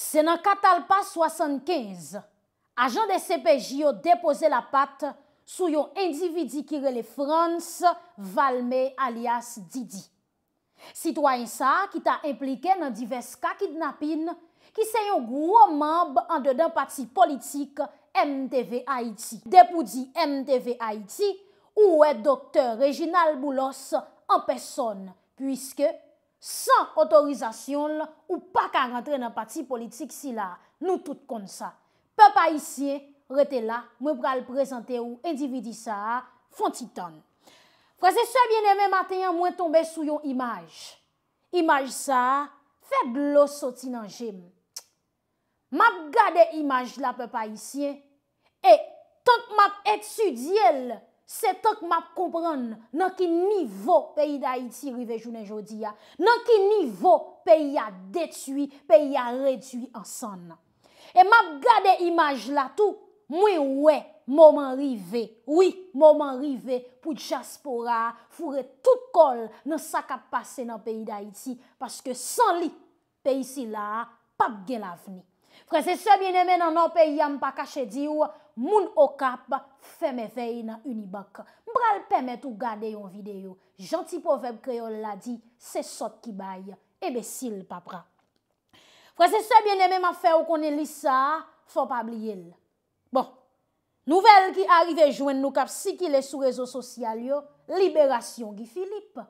Se nan Katalpa 75, ajan de CPJ yo depoze la pat sou yon endividi ki rele France, Valmet alias Didi. Sitwayensa ki ta implike nan divers ka kidnapin ki se yon gwo mamb an de dan pati politik MTV Haiti. Depo di MTV Haiti ou e doktor Reginald Boulos an peson, puisque... San otorizasyon l, ou pa ka rentre nan pati politik si la, nou tout kon sa. Pe pa isye, rete la, mwen pral prezante ou endividi sa, fon titan. Prese se bieneme, matenyan mwen tombe sou yon imaj. Imaj sa, fe glos soti nan jem. Map gade imaj la, pe pa isye, e tank map etsu diye l, Se tok map kompran nan ki nivou peyi da iti rive jounen jodi ya, nan ki nivou peyi ya detui, peyi ya retui ansan nan. E map gade imaj la tou, mwen wè mouman rive, wè mouman rive pou jaspora fure tout kol nan sakap pase nan peyi da iti, paske san li peyi si la, pap gen la vni. Fre se se bine men nan nan peyi ya mpa kache di ou, Moun okap, fe me vey na unibak. Bral pemet ou gade yon videyo. Janti poveb kreol la di, se sot ki baye. Ebe sil papra. Frase se biene men ma fe ou konen li sa, fon pa bli el. Bon, nouvel ki arrive jwen nou kap, si ki le sou rezo sosyal yo, liberasyon ki Filip.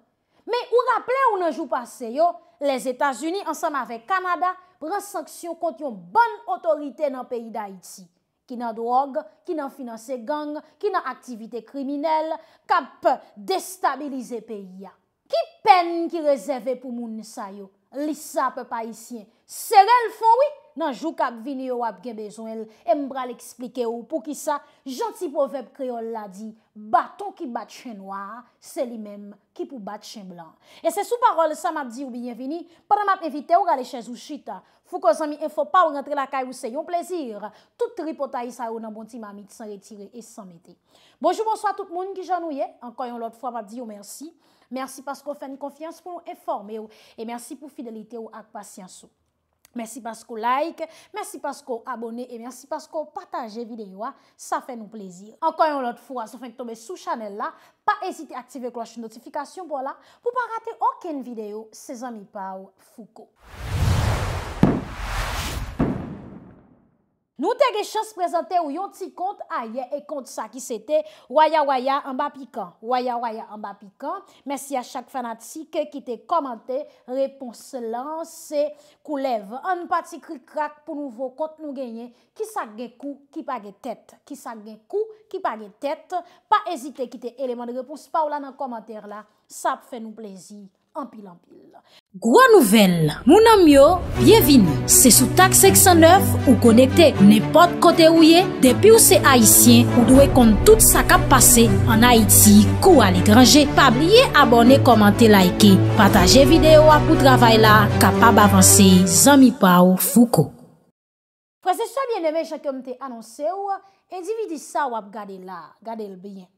Me ou rapple ou nan jou pase yo, les Etats-Unis ansan ave Kanada, pran sanksyon kont yon bon otorite nan peyi da iti. ki nan drog, ki nan finanse gang, ki nan aktivite kriminel, kap destabilize pe ya. Ki pen ki rezeve pou moun sa yo? Lissa pe pa isyen. Se rel fon wik? nan jou kak vini ou ap gen bezon el, e mbra l'eksplike ou pou ki sa, janti povep kreol la di, baton ki bat chen waa, se li menm ki pou bat chen blan. E se sou parol sa map di ou biyevini, para map evite ou gale chen zou chita, fou ko zami enfo pa ou rentre la kay ou se yon plezir, tout tripotay sa ou nan bonti ma miti san retire et san mete. Bonjou bonso a tout moun ki jan ou ye, an koyon lot fwa map di ou mersi, mersi pasko fèn konfians pou ou eforme ou, e mersi pou fidelite ou ak pasyans ou. Mersi paskou like, mersi paskou abone, e mersi paskou pataje videyo a, sa fè nou plezir. Enkwen yon lot fwa, sa fènk tombe sou chanel la, pa esite aktive kloche notifikasyon pou la, pou pa rate oken videyo, se zami pa ou fuko. Nou te ge chans prezante ou yon ti kont a ye e kont sa ki se te waya waya an ba pikan. Waya waya an ba pikan. Mersi a chak fanatik ki te komante repons lan se kou lev. An pati kri krak pou nouvo kont nou genye ki sa ge kou ki pa ge tet. Ki sa ge kou ki pa ge tet. Pa ezite ki te eleman de repons pa ou la nan komante la. Sa pe fe nou plezi. Gwa nouvel, mounan myo, bienvin, se sou tak 609 ou konekte nepot kote ou ye, depi ou se Haitien, ou dwe kon tout sa kap pase an Haiti, kou al e grange, pa blye abone, komante, laike, pataje videyo ap ou travay la, kapab avanse, zami pa ou fuko. Prese soye bieneme, chak yo mte anonse ou, endividi sa wap gade la, gade l byen.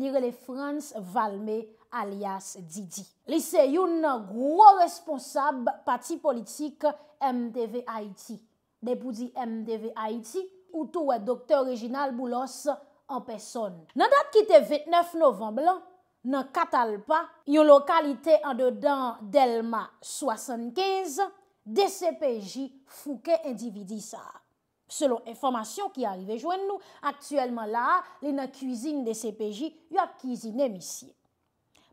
Nirele France, Valmey, alias Didi. Li se yon nan gwo responsab pati politik MDV Haiti. Depouzi MDV Haiti, ou tou wè doktor Reginald Boulos an peson. Nan dat ki te 29 novemb lan, nan katal pa, yon lokalite an dedan Delma 75, DCPJ fouke individi sa. Selon informasyon ki a rive jwen nou, aktuelman la, li nan kuzin DCPJ yon kuzin emisyen.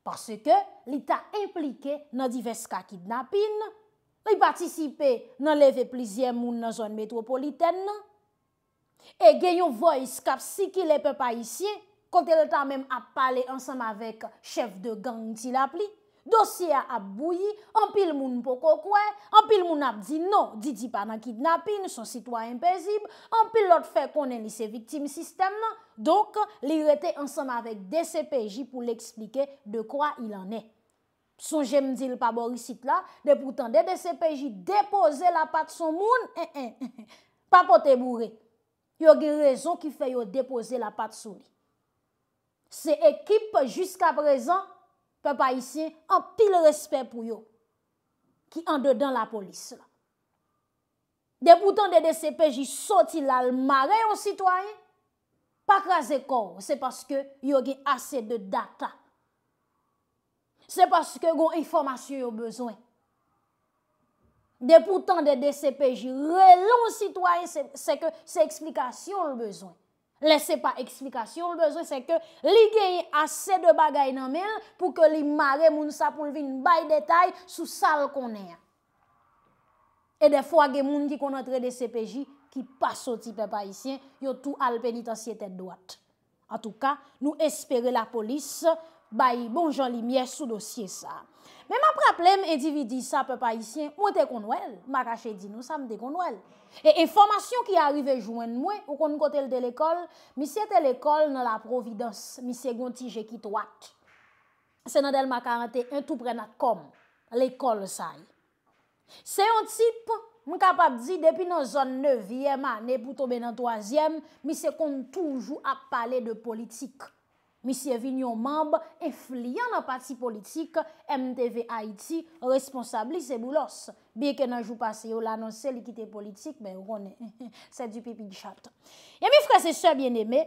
Pase ke li ta implike nan di veska kidnapin, li patisipe nan leve plizye moun nan zon metropoliten, e genyo voy skap si ki le pe pa isye kontel ta men ap pale ansam avek chef de gang ti la pli. dosye ap bouyi, anpil moun pou kokwe, anpil moun ap di nou, di di pa nan kidnapin, son sitwa impezib, anpil lot fe konen li se viktim sistem, donk li rete ansanm avèk DCPJ pou l'explike de kwa il anè. Sou jèm di l'paborisit la, de poutan de DCPJ depose la pat son moun, e-e, e-e, pa potè mou re, yo ge rezon ki fè yo depose la pat son. Se ekip jiska prezan, pa pa isi an pil respè pou yo ki an de dan la polis la. Depoutan de DCPJ soti la l marè yon sitwany pa krasè kor. Se paske yo gen asè de data. Se paske yo informasyon yon bezwen. Depoutan de DCPJ relon sitwany se ke se eksplikasyon yon bezwen. Lese pa eksplikasyon, lbezre se ke li genye ase de bagay nan men pou ke li mare moun sa pou lvin bay detay sou sal konen. E defwa gen moun ki konotre de CPJ ki pa soti pe pa isyen, yo tou alpeni tan siye tete doat. A tou ka, nou espere la polis bayi bon joli miye sou dosye sa. Men ma preplem e divi di sa pe pa isyen, mwen te kon wèl, ma kache di nou sa mwen te kon wèl. E informasyon ki arive jwenn mwen, ou kon nou kote l de l ekol, mi se te l ekol nan la providans, mi se gonti jekit wak. Se nan del ma karente, entou prena kom, l ekol sa yon. Se yon tip, mwen kapap di, depi nan zon 9e man, ne bouto ben nan 3e, mi se kontoujou ap pale de politik. misye vinyon mamb e flyan nan pati politik, MDV Haiti responsabli se boulos. Biye ke nanjou pase yo la nan se likite politik, ben rone, se di pipi di chat. E mi fwese se bien eme,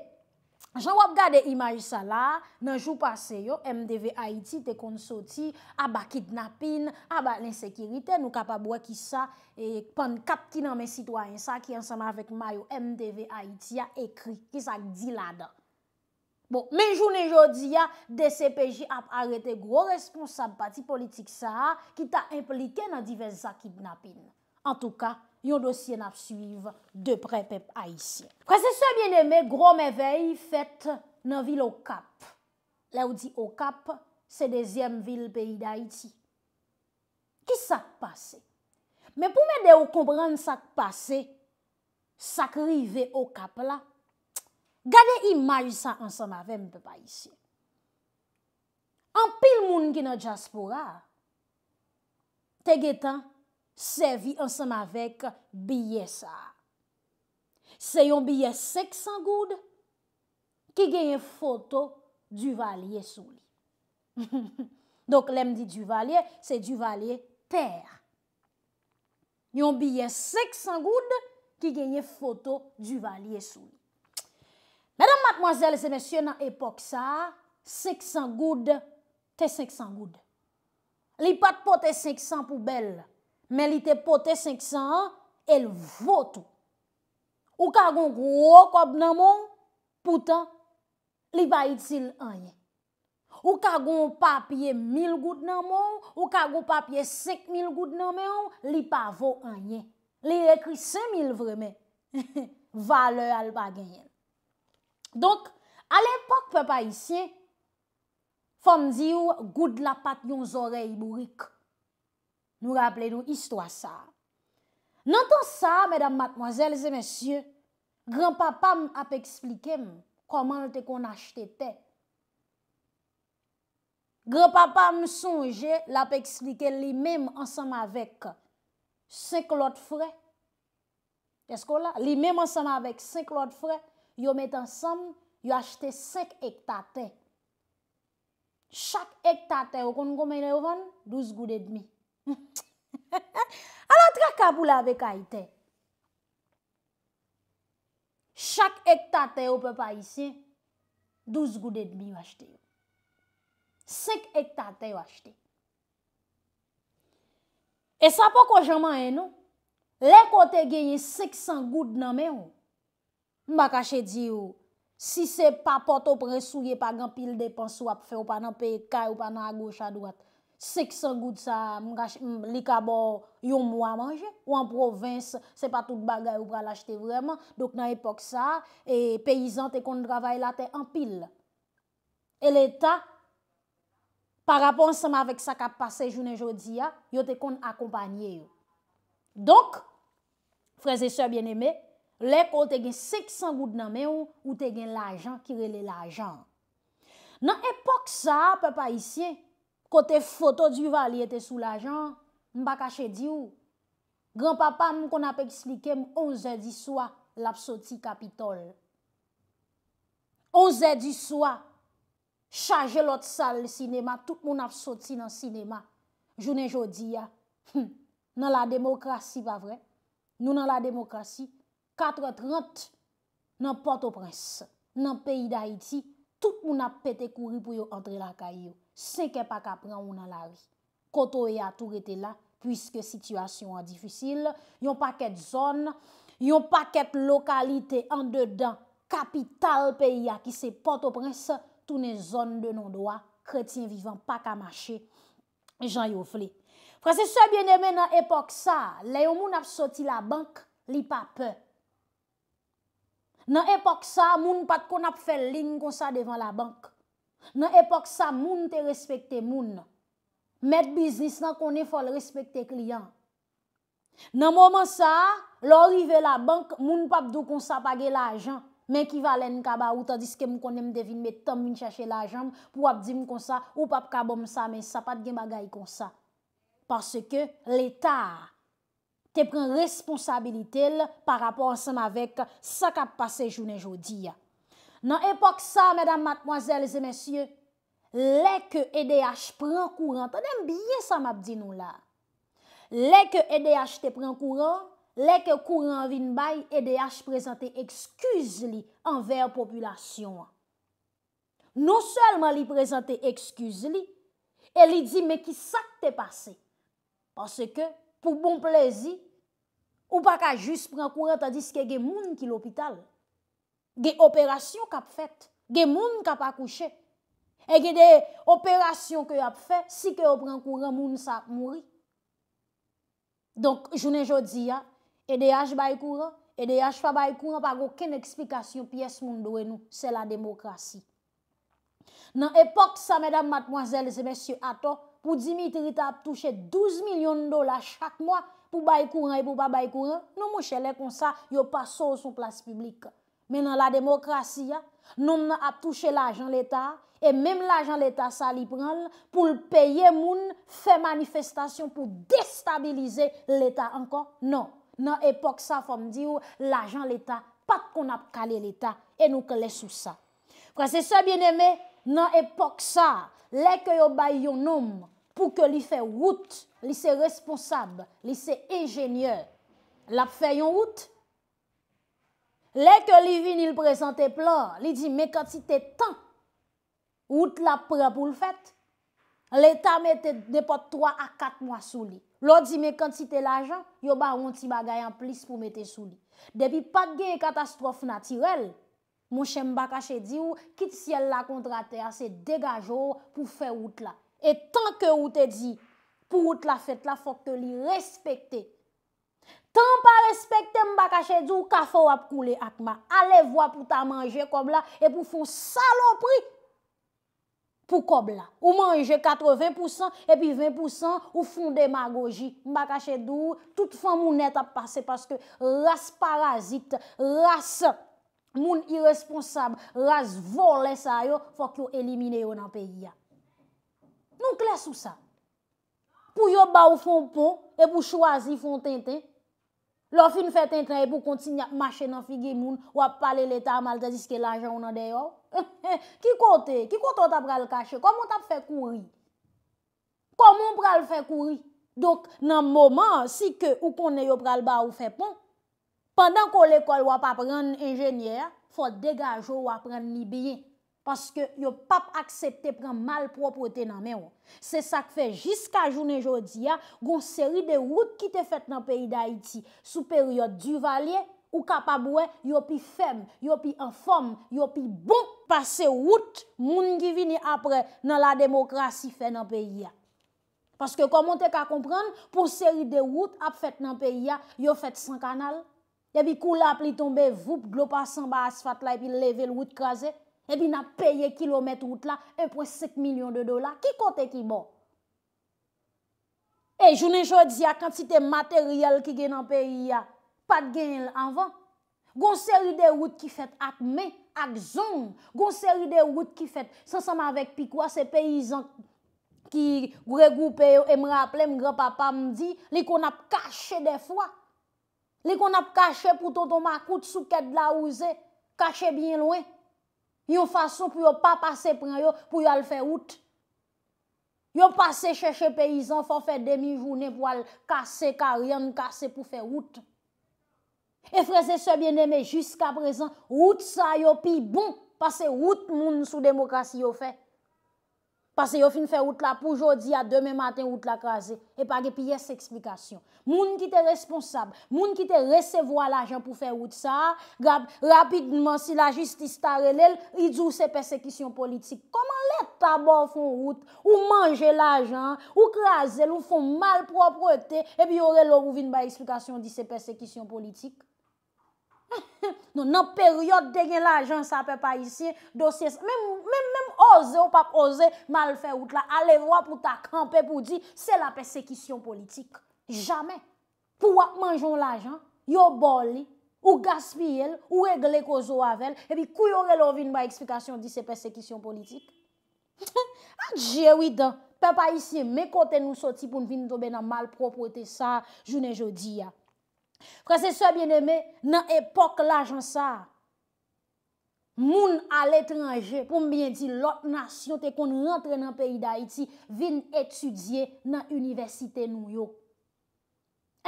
jan wap gade imaj sa la, nanjou pase yo, MDV Haiti te konsoti aba kitnapin, aba linsekiriten, nou kapabwa ki sa, e pan kap ki nan men sitwany sa ki ansama vek mayo MDV Haiti ya ekri, ki sak di la dan. Bon, men jounen jodi ya, D.C.P.J. ap arete gro responsab pati politik sa ki ta implike nan divez akib napin. An touka, yon dosye nap suyiv depre pep aisyen. Kwa se se bieneme, gro mevey fèt nan vil Okap. La ou di Okap, se dezyem vil peyi da iti. Ki sak pase? Men pou men de ou kompran sak pase, sak rive Okap la. Gade imaj sa ansama ve mbe bayisyen. An pil moun ki nan jaspora, te getan sevi ansama vek biye sa. Se yon biye sek sangoud, ki genye foto duvalye souli. Dok lem di duvalye, se duvalye ter. Yon biye sek sangoud, ki genye foto duvalye souli. Matmoazèlese mèsyè nan epok sa, sek san goud, te sek san goud. Li pat pote sek san poubel, men li te pote sek san, el vò tou. Ou kagoun gwo kòb nan mò, poutan, li bayit sil anyen. Ou kagoun papye mil goud nan mò, ou kagoun papye sek mil goud nan mèyon, li pa vò anyen. Li ekri sen mil vremen, vale al bagenyen. Donk, al epok pe pa isye, fòm zi ou goud la pat nyon zorey mou rik. Nou rappele nou histwa sa. Non ton sa, medam matmozèl, zè mèsyè, granpapa m ap eksplike m, koman lte kon achete pe. Granpapa m sonje, l ap eksplike li mèm ansanm avèk senk lòt frè. Esko la? Li mèm ansanm avèk senk lòt frè. yo met ansam, yo achete sek ektate. Chak ektate yo kon gomen yo van, 12 goud e dmi. A la tra kapou la ve kaite. Chak ektate yo pe pa isye, 12 goud e dmi yo achete. Sek ektate yo achete. E sa po ko jaman eno, le kote genye 600 goud nan men yo, Mba kache di yo, si se pa poto pre sou ye pa gan pil depan sou ap fe ou pa nan pe ka ou pa nan a goch a dwat, seksan gout sa mga li kabor yon mwa manje, ou an provins se pa tout bagay ou pral achete vreman, dok nan epok sa, e peyizan te kon dravay la te an pil. E l'Etat, para pon seman vek sa ka pase jounen jodi ya, yo te kon akompanye yo. Dok, freze sè bien eme, Lèk ou te gen seksan gout nan mè ou, ou te gen l'ajan kirele l'ajan. Nan epok sa, pepa isye, kote foto du vali ete sou l'ajan, mba kache di ou. Granpapa mou kon ap ekslike mou onzè di swa l'apsoti kapitol. Onzè di swa chaje lot sal sinema, tout moun apsoti nan sinema. Jounen jodi ya. Hm, nan la demokrasi va vre. Nou nan la demokrasi, 4.30 nan Port-au-Prince, nan peyi d'Haïti, tout moun ap pete kouri pou yo antre la kayo. Se ke pa ka pran moun nan la vi. Koto e ya, tout rete la, pwiske situasyon an difusil, yon pa ket zon, yon pa ket lokalite an dedan, kapital peyi a ki se Port-au-Prince, tout ne zon de non doa, kretien vivan pa ka mache, jan yo fle. Frase se biene men nan epok sa, le yon moun ap soti la bank, li pa pey, Nan epok sa, moun pat kon ap fel ling kon sa devan la bank. Nan epok sa, moun te respekte moun. Met bisnis nan kon e fol respekte kliyan. Nan mouman sa, lor ive la bank, moun pap dou kon sa page la jan. Men kivalen kaba ou ta diske moun kon em devin metan moun chache la jan pou ap di moun kon sa ou pap kaba moun sa men sa pat gen bagay kon sa. Parce ke l'Etat... te pren responsabilitil par rapport ansem avek sak ap pase jounen joudi. Nan epok sa, mèdam matmoazèl, zè mèsyè, lè ke EDH pren kouran, tanèm biye sa map di nou la. Lè ke EDH te pren kouran, lè ke kouran vin bay, EDH prezante ekskuz li anver popyla syon. Non selman li prezante ekskuz li, el li di, me ki sak te pase. Pase ke, pou bon plezi, ou pa ka jis pran kouran, tadis ke ge moun ki l'opital, ge operasyon kap fet, ge moun kap akouche, e ge de operasyon ke ap fet, si ke o pran kouran, moun sa moun. Donk, jounen jodi ya, e de yaj bay kouran, e de yaj pa bay kouran, pa gò ken eksplikasyon piyes moun dowe nou, se la demokrasi. Nan epok sa, mèdam matmoazèl, se mèsyou atò, pou Dimitri ta ap touche 12 milyon dola chak mwa pou bay kouran e pou pa bay kouran, nou mou chele kon sa, yo pa sou sou plas publik. Menan la demokrasi ya, nou mnen ap touche l'ajan l'Etat, e menm l'ajan l'Etat sa li pran pou l'peye moun, fe manifestasyon pou destabilize l'Etat ankon. Non, nan epok sa fòm diyo, l'ajan l'Etat, pak kon ap kale l'Etat, e nou kele sou sa. Kwa se se bieneme, nan epok sa, Lè ke yo bay yon nom pou ke li fè wout, li se responsab, li se engenyeur, lap fè yon wout, lè ke li vin il prezante plan, li di mè kantite tan, wout lap prè pou l'fèt, lè tan mette depot 3 a 4 mwa sou li. Lò di mè kantite l'ajan, yo bay yon ti bagay an plis pou mette sou li. Depi pat gen yon katastrofe natirel, Mwche mbakache di ou, kit siel la kontra ter, se degajo pou fe wout la. E tan ke wout e di, pou wout la fet la, fok te li respekte. Tan pa respekte mbakache di ou, ka fow ap koule akma. Ale vwa pou ta manje kob la, e pou foun salopri pou kob la. Ou manje 80% e pi 20% ou foun demagoji. Mbakache di ou, tout foun mounet ap pase, paske ras parazit, ras... Moun iresponsab, raz vol lesa yo, fok yo elimine yo nan peyi ya. Nou kles ou sa. Pou yo ba ou fon pon, e pou chwazi fon tenten, lò fin fè tenten e pou kontin ya mache nan figi moun, wap pale leta a Malka ziske la jan nan deyo. Ki kote, ki kote ou tap pral kache, komon tap fè kouri? Koman pral fè kouri? Dok nan mouman, si ke ou ponen yo pral ba ou fè pon, Pendan kon l'ekol wap apren n'enjenyer, fote degajo wapren n'y biyen. Paske yo pap aksepte pren malpropote nan men yo. Oh. Se sak fe jiska jounen jodi ya, goun seri de wout ki te fet nan peyi da iti. Sou peryot du valye, ou kapabwe, yo pi fem, yo pi enfom, yo pi bon pase wout, moun ki vini apre nan la demokrasi fet nan peyi ya. Paske komon te ka kompren, pou seri de wout ap fet nan peyi ya, yo fet san kanal, Ya bi kou la ap li tombe voup, glopa san ba asfat la, epi leve l wout kaze, epi na peye kilometre wout la, epi pre sek milyon de dola, ki kote ki bo? E, jounen jòdzi a, kante si te materyal ki gen an peyi a, pat gen l anvan, gon seri de wout ki fet atme, ak zon, gon seri de wout ki fet, sansan ma vek pi kwa, se peyizan ki gre goupè yo, e m raple m gre papa m di, li kon ap kache defwa, Li kon ap kache pou toto makout sou ket bla ouze, kache bien loue. Yo fason pou yo pa pase pren yo pou yo al fè route. Yo pase cheche peyizan fò fè demi jounen pou al kache karyan kache pou fè route. E freze se bien eme jiska prezant, route sa yo pi bon, pase route moun sou demokrasi yo fè. Pase yo fin fè wout la poujodi a demè matin wout la krasè. E page piye se eksplikasyon. Moun ki te responsab, moun ki te resevo al ajan pou fè wout sa, rapidman si la jistis tarele, idou se persekisyon politik. Koman let tabor foun wout, ou manje l'ajan, ou krasè, ou foun malproprete, e bi yore lor ouvin ba eksplikasyon di se persekisyon politik? Nou nan peryot denye la jan sa pe pa isye dosye sa Mem ose ou pap ose mal feout la Ale wap ou ta kampe pou di se la persekisyon politik Jamen pou wap manjon la jan Yo boli ou gaspiyel ou regle ko zo avel E pi kou yo relovin ba eksplikasyon di se persekisyon politik Adjewi dan pe pa isye me kote nou soti pou vin dobe nan mal propote sa Jounen jodi ya Prosesor Bien-Aimé, nan epok la jan sa, moun al etranje pou mbyen di lot nasyon te kon rentre nan peyi da iti vin etudye nan universite nou yo.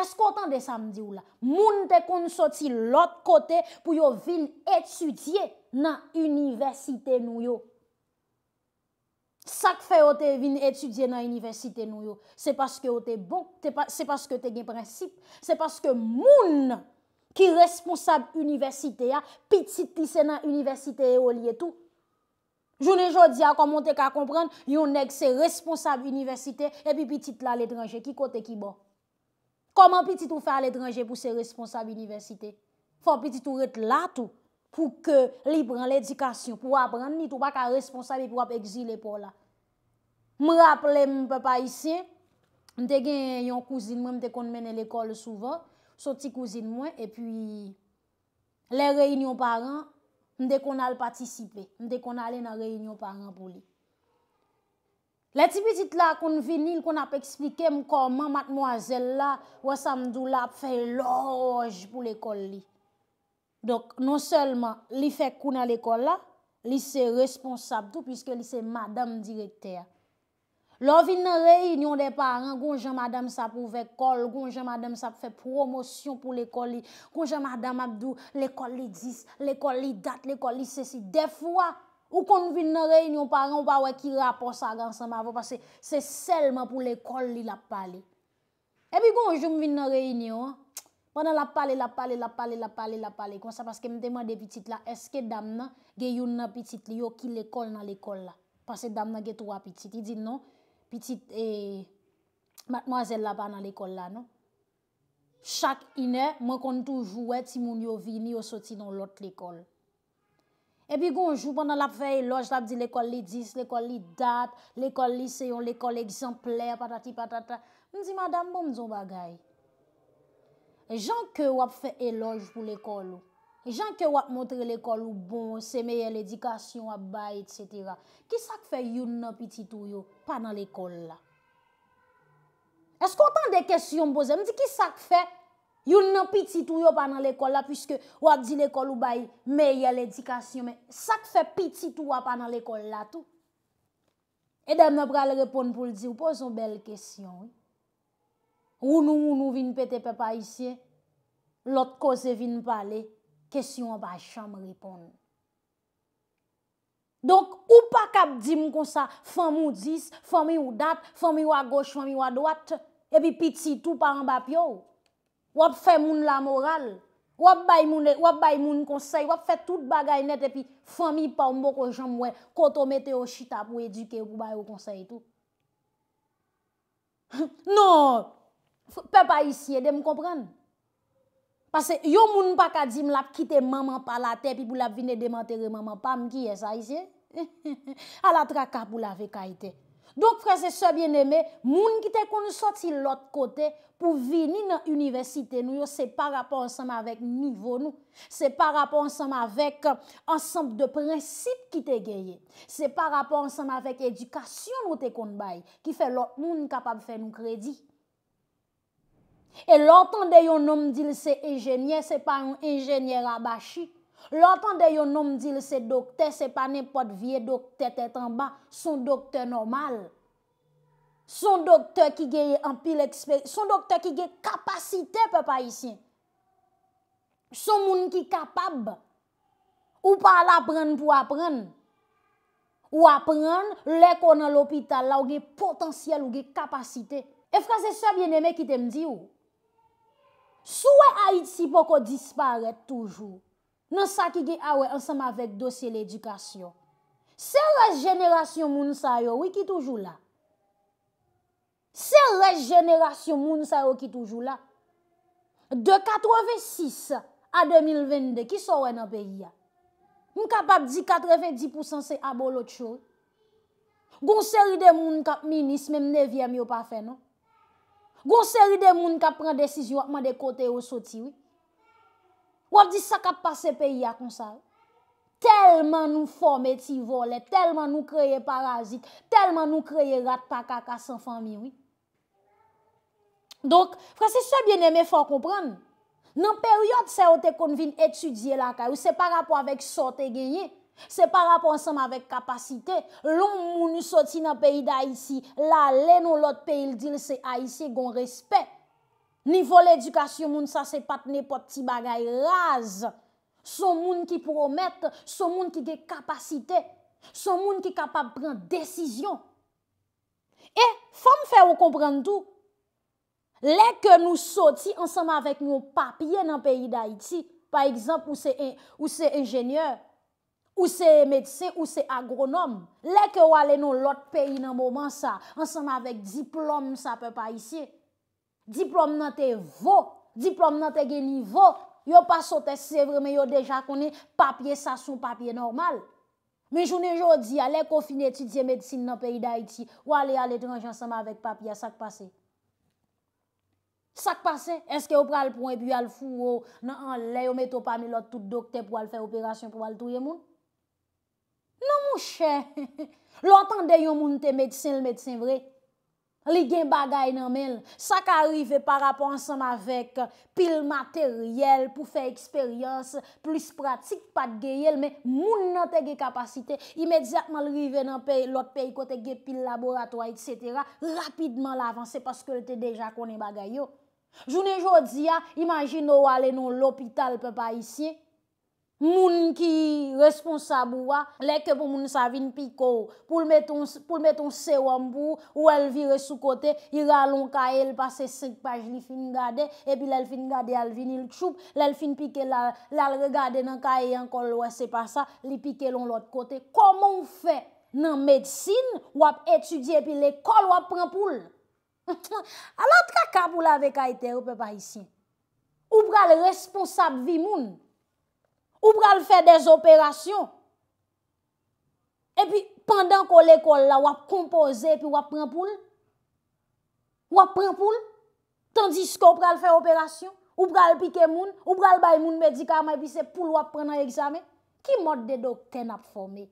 Eskotan de sa mdi ou la, moun te kon soti lot kote pou yo vin etudye nan universite nou yo. Sak fe ou te vin etudye nan universite nou yo, se paske ou bon, te bon, se paske te gen prinsip, se paske moun ki responsab universite ya, pitit li se nan universite yo li etou. Jounen jodi ya, komon te ka kompran, yon nek se responsab universite, epi pitit la letranje ki kote ki bon. Koman pitit ou fe al letranje pou se responsab universite? Fon pitit ou ret la tout. pou ke li bran l'edikasyon, pou ap bran ni, tou pa ka responsabili pou ap ekzile pou la. Mwen rappele mwen pepa isi, mwen te gen yon kouzin mwen, mwen te kon menen l'ekol souvan, sou ti kouzin mwen, epi le reynyon paran, mwen te kon al patisipe, mwen te kon alen la reynyon paran pou li. Le tipi tit la kon venil, kon ap eksplike mwen koman, mwen matmwazel la, wè sa mdou la, pou fè loj pou l'ekol li. Donk, non selman li fek kou na lekola, li se responsabdou pwiske li se madame direkter. Lò vin nan reynyon de paran, goun jen madame sa pou vek kol, goun jen madame sa pou fe promosyon pou lekoli, goun jen madame abdou, lekoli dis, lekoli dat, lekoli sesi. Defwa, ou kon vin nan reynyon paran, ou pa wè ki rapos a gansan mavo, se selman pou lekoli la pali. E pi goun jen vin nan reynyon, chk, Mwen an la pale, la pale, la pale, la pale, la pale, kon sa paske m deman de pitit la, eske dam nan ge yon nan pitit li yo ki lekol nan lekol la? Pase dam nan ge to a pitit, i di nan, pitit e, matmoazel la ba nan lekol la, non? Chak inè, m kon toujouè ti moun yo vini yo soti nan lot lekol. E pi konjou, mwen an la fey loj la, di lekol li dis, lekol li dat, lekol liseyon, lekol eksemple, patati patata, m di madan m bon zon oh, bagay. e jan ke wap fe eloj pou l'ekol ou, e jan ke wap montre l'ekol ou bon, se meyè l'edikasyon wap bay, etc. Ki sak fe yon nan piti tou yo panan l'ekol la? Eskou otan de kesyon mboze? Mdi ki sak fe yon nan piti tou yo panan l'ekol la pwiske wap di l'ekol ou bay meyè l'edikasyon, men sak fe piti tou yo panan l'ekol la tou? E demn apre al repon pou l'di, ou poson bel kesyon ou? Unu unu vin pete pepa isye, lot koze vin pale, kesyon ba chanm ripon. Donk, ou pa kap di moun konsa, fan moun dis, fan moun dat, fan moun wak goch, fan moun wak dwat, epi piti tou pa an bap yo, wap fe moun la moral, wap bay moun konsey, wap fe tout bagay net, epi fan moun pa moun konsa mwen, koto mete yo chita pou edike, wap bay moun konsey tou. Non! Pe pa isye de m kompran. Pase yo moun pa kadzim la kite maman pa la te, pi pou la bine demantere maman pa, mkiye sa isye. A la traka pou la vekayte. Donk prese se bieneme, moun ki te kon sot si lot kote, pou vini nan universite nou yo, se pa rapon ansanm avek nivou nou. Se pa rapon ansanm avek ansanm euh, de prinsip ki te geye. Se pa rapon ansanm avek edukasyon nou te kon bay, ki fe lot moun kapab fe nou kredi. E lortan de yon nom dil se enjenye, se pa yon enjenye rabashi. Lortan de yon nom dil se dokte, se pa ne pot vie dokte tetanba. Son dokte normal. Son dokte ki ge kapasite pe pa isi. Son moun ki kapab. Ou pa al apren pou apren. Ou apren le konan lopital la ou ge potansyel ou ge kapasite. E frase se bieneme ki tem di ou. Sou e Haiti pou ko disparet toujou nan sa ki ge awe ansam avèk dosye l'edikasyon. Se rej generasyon moun sa yo, wè ki toujou la? Se rej generasyon moun sa yo ki toujou la? De 86 a 2022, ki sou wè nan peyi ya? Mou kapap di 90% se abo l'ot chou? Goun seri de moun kap minis, mèm nevyem yo pa fè nan? Gon seri de moun kap pran desisyon akman de kote yo soti, wap di sa kap pase peyi akonsal, telman nou fòm eti vole, telman nou kreye parazit, telman nou kreye rat pa kaka san fòm yon. Donk, fransè sou bien eme fò kompran, nan peryot se yo te konvin etudye la ka, ou se pa rapò avèk sote genye, Se pa rapon ansem avèk kapasite, loun moun nou soti nan peyi da iti, la lè nou lot peyi l'dil se a iti e gon respet. Nivou l'edukasyon moun sa se patne po pti bagay raz. Son moun ki promet, son moun ki de kapasite, son moun ki kapap pran desisyon. E, fòm fè ou kompran tout, lè ke nou soti ansem avèk nou papye nan peyi da iti, pa ekzamp ou se enjenyeur. Ou se medse, ou se agronom. Lè ke wale nou lot peyi nan mouman sa, ansama vek diplom, sa pe pa isye. Diplom nan te vo, diplom nan te geni vo, yo pa sote se vremen yo deja konen papye sa sou papye normal. Men jounen joun di, ale konfine etudye medsine nan peyi da iti, wale ale tranj ansama vek papye, sak pase. Sak pase, eske ou pral prou epi al fou, ou nan an lè yo meto pa mi lot tout dokte pou al fe operasyon pou al touye moun. Non moun chè, loutan de yon moun te medisyen l medisyen vre, li gen bagay nan men, sa ka rive par rapport ansem avèk pil materyel pou fè eksperyans, plus pratik pat geyel, men moun nan te ge kapasite, imediatman rive nan pey, lot pey kote ge pil laboratoi, etc., rapidman l avans, se paske l te deja konen bagay yo. Jounen jodi ya, imajin nou ale non l opital pe pa isye, Moun ki responsabou wa, leke pou moun sa vin pikou. Poul meton sewambou, ou el vire sou kote, ira loun ka el pase 5 paj li fin gade, epi lal fin gade al vin il choup, lal fin pike lal regade nan ka e yon kol, wè se pa sa, li pike loun lout kote. Koman fè nan medsine, wap etudye, pi l'ekol wap pranpoul? Alat kaka pou lave kaitè, ou pe pa isi? Ou pral responsabou vi moun? Ou pral fè des operasyon? E pi, pandan kon l'ekol la, wap kompoze, pi wap pran poul? Wap pran poul? Tandis kon pral fè operasyon? Ou pral pike moun? Ou pral bay moun medikama, pi se poul wap pran nan eksamen? Ki mod de dokten ap fome?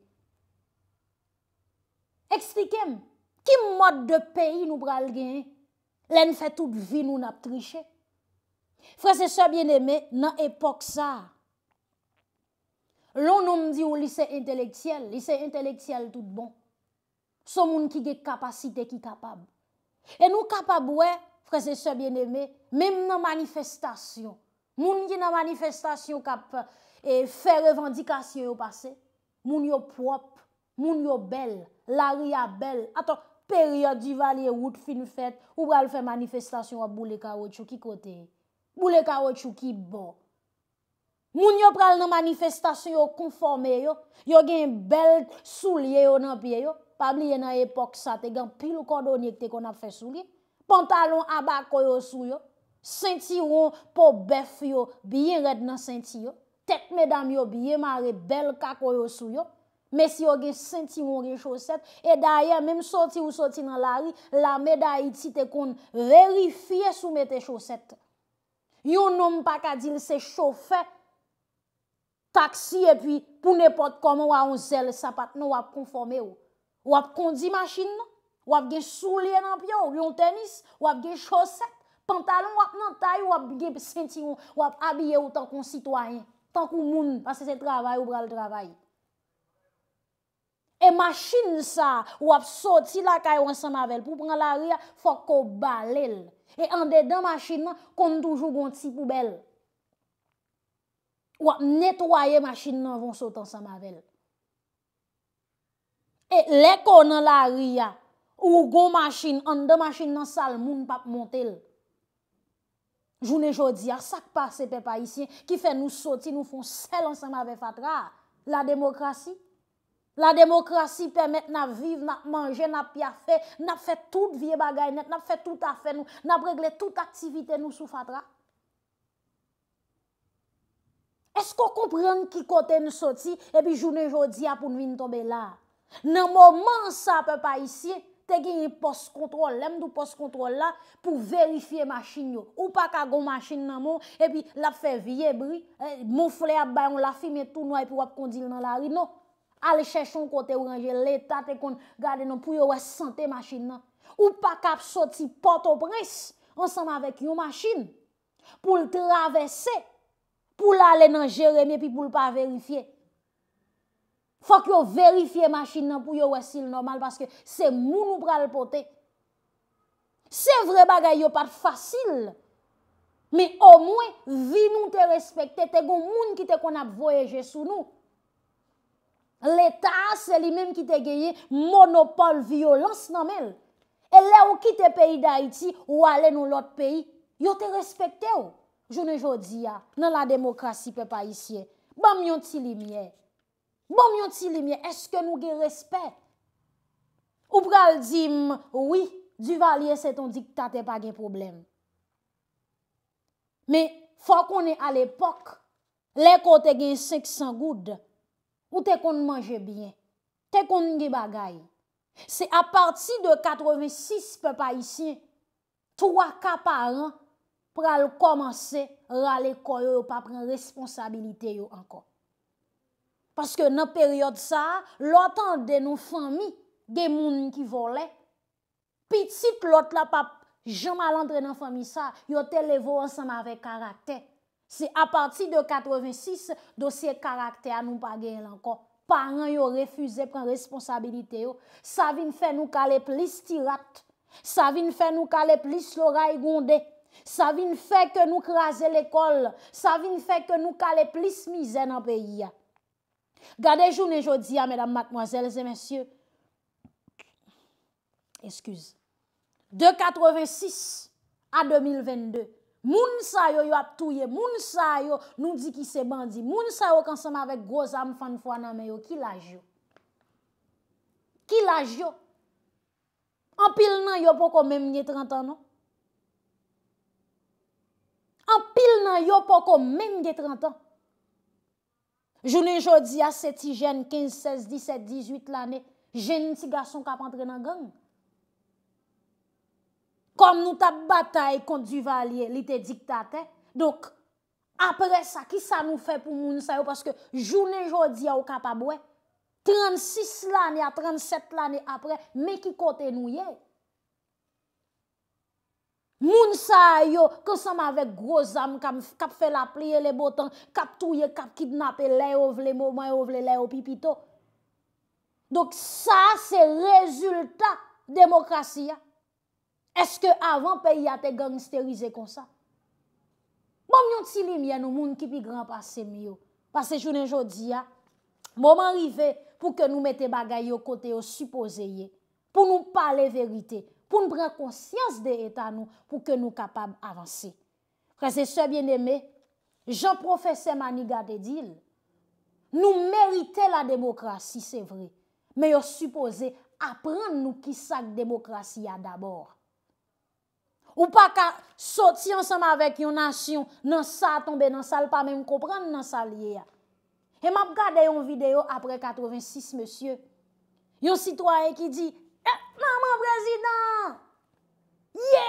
Ekslikem, ki mod de peyi nou pral gen? Len fè tout vi nou nap triche? Frè se sè bien eme, nan epok sa, Lou nou m di ou lise intelektiyel, lise intelektiyel tout bon. Son moun ki ge kapasite ki kapab. E nou kapab we, frese se bien eme, mem nan manifestasyon. Moun ki nan manifestasyon kap e fe revandikasyon yo pase, moun yo prop, moun yo bel, lari ya bel, ato periodi vali e wout fin fet, ou bral fe manifestasyon ap boule karo chou ki kote. Boule karo chou ki bo. Moun yo pral nan manifestasyon yo konforme yo, yo gen bel soulye yo nan piye yo, pabli yon nan epok sa te gen pil kondonik te kon ap fe soulye, pantalon abak ko yo souyo, sentiron po bef yo, biyen red nan senti yo, tet medam yo biye mare bel ka ko yo souyo, mes yo gen sentimon gen choset, e daye menm soti ou soti nan lari, la medayi ti te kon verifiye soume te choset. Yon nom pakadil se chofè, taksi epi pou nepot koman wawon zel sapat nou wap konforme ou. Wap kondi machin nou, wap gen sou liye nan pyo, yon tenis, wap gen choset, pantalon wap nan tay, wap gen senti ou, wap abye ou tankon sitwayen, tankon moun, pasese travay ou bral travay. E machin sa, wap sot si lakay wansan mavel, pou pran la ria, fok ko balel. E ande dan machin nou, kon toujou gonti poubel. Ou ap netwaye machin nan von sotan sa mavel. E le kon nan la ria, ou gon machin, an de machin nan sal, moun pap montel. Joun e jodi, a sak pa se pe pa isyen, ki fe nou soti, nou fon selan sa mavel fatra. La demokrasi? La demokrasi pemet nan vive, nan manje, nan pyafe, nan fe tout vie bagay net, nan fe tout afe nou, nan pregle tout aktivite nou sou fatra. esko komprende ki kote nou soti, epi jounen jodi apou nou in tombe la. Nan mou man sa pe pa isye, te gen yon post kontrol, lem do post kontrol la, pou verifiye masin yo. Ou pa ka goun masin nan mou, epi lap fe viebri, eh, mou fle ap bayon la fi, metou nou epi wap kondil nan la ri, non. alè chèchon kote ou ranje, lè tate kon gade nan pou yo wè sante masin nan. Ou pa ka soti poto bris, ansanm avèk yon masin, pou l travesse, pou la lè nan jere mè, pi pou l pa verifye. Fòk yo verifye masjin nan pou yo wè sil normal, paske se moun ou pral pote. Se vre bagay yo pat fasil, mi o mwen, vi nou te respekte, te goun moun ki te kon ap voyeje sou nou. L'Etat, se li mèm ki te geye, monopole violans nan mèl. E lè ou ki te peyi da iti, ou alè nou lot peyi, yo te respekte ou. joun e jodi ya, nan la demokrasi pe pa isye, bom yon ti li miye, bom yon ti li miye, eske nou gen respet? Ou pral di, oui, di valye se ton diktate pa gen probleme. Me, fwa konen al epok, le kote gen 500 goud, pou te konen manje bien, te konen gen bagay. Se a parti de 86 pe pa isye, 3 ka pa an, pral komanse rale koyo yo pa pren responsabilite yo ankon. Paske nan peryode sa, lotan de nou fami, de moun ki vole, pitit lot la pa, jaman lan tre nan fami sa, yo televou ansam ave karakter. Se aparti de 86, dosye karakter anou pa gen lankon. Paran yo refuze pren responsabilite yo. Savin fe nou kale plis tirat. Savin fe nou kale plis lora igonde. Sa vin fè ke nou krasè l'ekol Sa vin fè ke nou kalè plis mi zè nan peyi ya Gade joun e jodi ya, mèdam, matmoazèl, zè mèsyè Esküze De 86 a 2022 Moun sa yo yo ap touye Moun sa yo nou di ki se bandi Moun sa yo kan seman vek goz am fan fwa nan me yo Ki la jo? Ki la jo? An pil nan yo pou kon menm nye 30 an yo? Non? Anpil nan yo poko menm ge 30 an. Jounen jodi a seti jen, 15, 16, 17, 18 lane, jen ti gason kap antre nan gang. Kom nou tap batay konti du valye li te diktate. Dok, apre sa, ki sa nou fe pou moun sa yo? Paske jounen jodi a ou kap abwe, 36 lane a 37 lane apre, me ki kote nou yey. Moun sa yo konsanm avek groz am, kap fe la pliye le botan, kap touye, kap kidnap, le yo vle mou, moun yo vle le yo pipito. Dok sa se rezultat demokrasi ya. Eske avan pe yate gan isterize konsan? Moun yon tsi li mwen ou moun ki pi gran pasen yo. Pase jounen jodi ya. Moun moun rive pou ke nou mette bagay yo kote yo supose ye. Pou nou pale veritey. pou nou pren konsyans de etan nou pou ke nou kapab avansi. Prese, souye bien eme, jan profese maniga te dil, nou merite la demokrasi, se vre, me yo suppose apren nou ki sak demokrasi ya dabor. Ou pa ka soti ansanm avek yon asyon, nan sa atombe nan salpa, men mkopran nan salye ya. E map gade yon video apre 86, monsye, yon sitwany ki di, E, maman prezident, ye,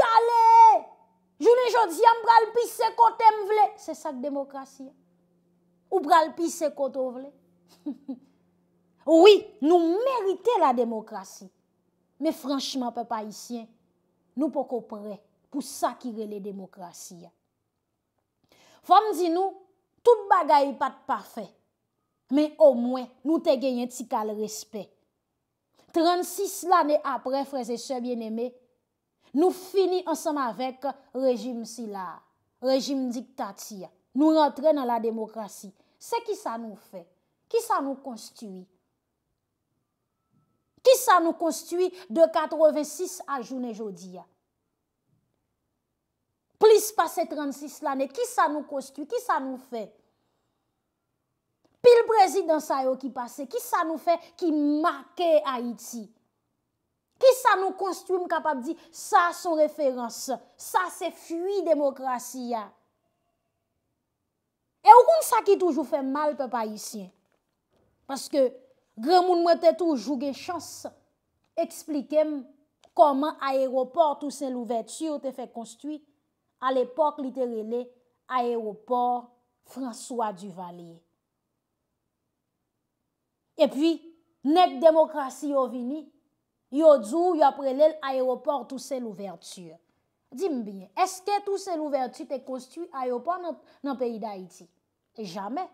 yale, jouni jodi, yam bral pis se kote m vle, se sak demokrasi, ou bral pis se kote m vle. Ouwi, nou merite la demokrasi, me franchman pe pa isyen, nou po kopre, pou sakire le demokrasi. Fom zinou, tout bagay pat pa fe, me o mwen, nou te genyen ti kal respet, 36 l'année après, frères et soeurs, bien-aimés, nou fini, ansem avèk, rejim s'il a, rejim diktatia. Nou rentre nan la demokrasi. Se ki sa nou fè? Ki sa nou konstiwi? Ki sa nou konstiwi de 86 a jounè jodi? Plis pas se 36 l'année, ki sa nou konstiwi, ki sa nou fè? pil prezidans a yo ki pase, ki sa nou fe ki make Haiti? Ki sa nou konstume kapap di, sa son referanse, sa se fuy demokrasiya? E ou kon sa ki toujou fe mal te pa itse? Paske, gremoun mwen te toujou ge chans, eksplikem, koman a eropor tou sen lou vetu yo te fe konstui, al epok literele, a eropor François Duvalier. E pi, nek demokrasi yo vini, yo djou, yo prelel, aéroport tou se l'ouverture. Dim bine, eske tou se l'ouverture te konstruy aéroport nan peyi da iti? Jamè.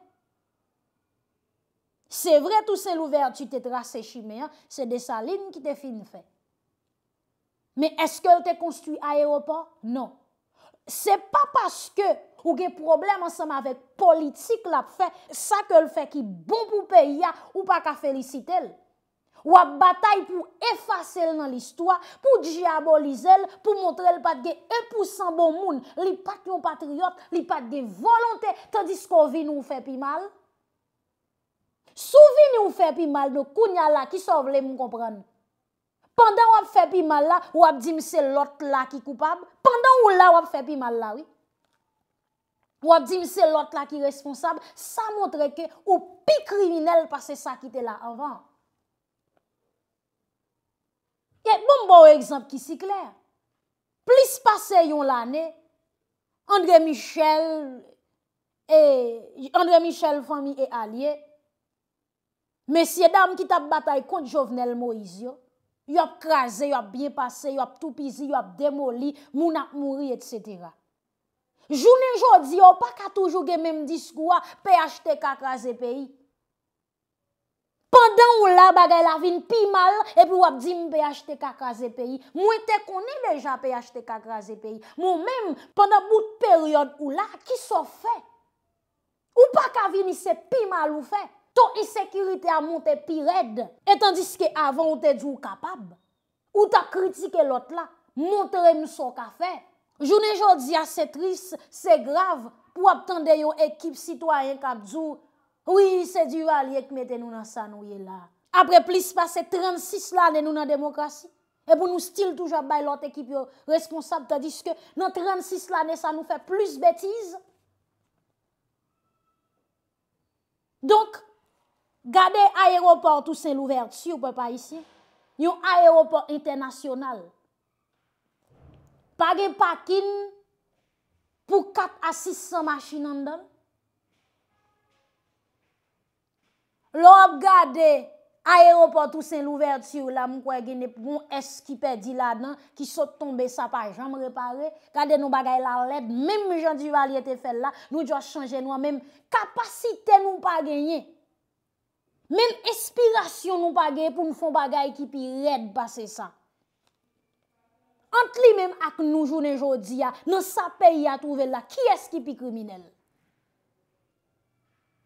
Se vre tou se l'ouverture te trase chimè, se de sa lin ki te fin fè. Me eske te konstruy aéroport? Non. Se pa paske Ou gen problem ansem avèk politik l ap fè, sa ke l fè ki bon pou pe ya ou pa ka felisite l. Wap batay pou efase l nan l istwa, pou diabolize l, pou montre l pat gen epousan bon moun, li pat gen patriot, li pat gen volontè, tandis kon vini ou fè pi mal. Sou vini ou fè pi mal de kounya la ki so vle moun kompran. Pandan wap fè pi mal la, wap dimse lot la ki koupab, pandan ou la wap fè pi mal la wè. Pwa di mse lot la ki responsable, sa montre ke ou pi kriminelle pase sa ki te la avan. Kè, bon bon ekzamp ki si kler. Plis pase yon lane, André Michel, e, André Michel, fami e alye, mesye dam ki tap batay konti Jovenel Moizio, yop kraze, yop bien pase, yop toupizi, yop demoli, moun ap mouri, et cetera. Jounen jodi, ou pa ka toujou gen menm dis kouwa, pey achete kakraze peyi. Pendan ou la bagay la vin pi mal, epi wap di m pey achete kakraze peyi. Mwen te konen deja pey achete kakraze peyi. Mwen menm, pendan bout peryon ou la, ki so fe? Ou pa ka vin ise pi mal ou fe? To isekirite a monte pi red, etan diske avan ou te djou kapab. Ou ta kritike lot la, montre m sou ka fe? Jounen jòd zi ase tris, se grav pou aptande yo ekip sitwayen kak dzou. Oui, se dival yek mette nou nan sa nou ye la. Apre plis pase 36 lanen nou nan demokrasi. E pou nou stil toujab bay lot ekip yo responsab, tadis ke nan 36 lanen sa nou fe plus betiz. Donk, gade aéroport ou sen louvert, si ou pe pa isi. Yo aéroport internasyonal. Page pakin pou 4 a 600 machin an dan. Lo ap gade aéroport ou sen l'ouverture la mwen kwe genè pou mwen eskiperdi la dan, ki sot tombe sa pa jam repare, gade nou bagay la led, mèm jantivali ete fel la, nou jwa chanje nou an mèm kapasite nou mpa genye. Mèm espirasyon nou mpa genye pou mwen fon bagay ki pi red basè sa. ant li mem ak nou jounen jodi ya, nou sa peyi a touvel la, ki eski pi kriminelle?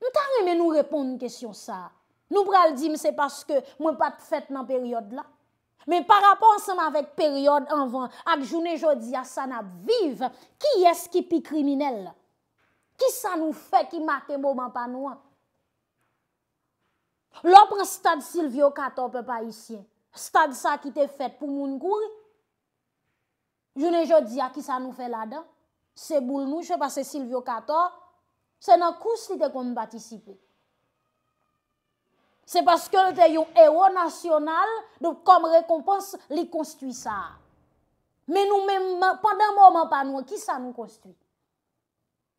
Nou ta reme nou repon nou kesyon sa. Nou pral di mse paske mwen pat fèt nan peryode la. Men parapon seman vek peryode anvan, ak jounen jodi ya sa nan viv, ki eski pi kriminelle? Ki sa nou fe ki mate mouman pa nou an? Lopre stade Silvio Kato pe pa isyen, stade sa ki te fèt pou moun koure, Jounè jò di a ki sa nou fè la dan? Se Boulnou, chè pa se Silvio Cator, se nan kous li te kon batisipe. Se paske lè te yon ero nasyonal, nou kom rekompans li konstuit sa. Men nou men, pandan mouman pa nou, ki sa nou konstuit?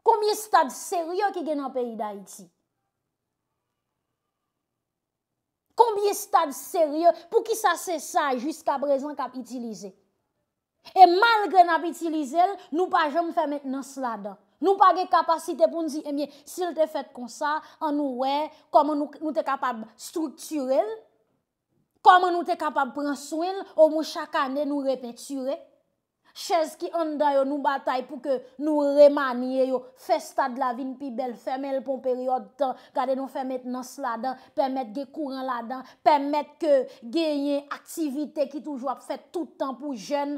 Koumyè stade seryò ki gen an peyi da iti? Koumyè stade seryò pou ki sa se sa jiska brezant kap itilize? E mal gen ap itilize l, nou pa jom fèmèt nans la dan. Nou pa gen kapasite pou nzi, e miye, sil te fèt kon sa, an nou wè, koman nou te kapab strukturel, koman nou te kapab pransouil, ou mou chakane nou repeture. Chèz ki an da yo nou batay pou ke nou remanye yo, fèsta de la vin pi bel fèmèl pou periode tan, gade nou fèmèt nans la dan, pèmèt gen kouran la dan, pèmèt ke genye aktivite ki toujwa fèt toutan pou jèn,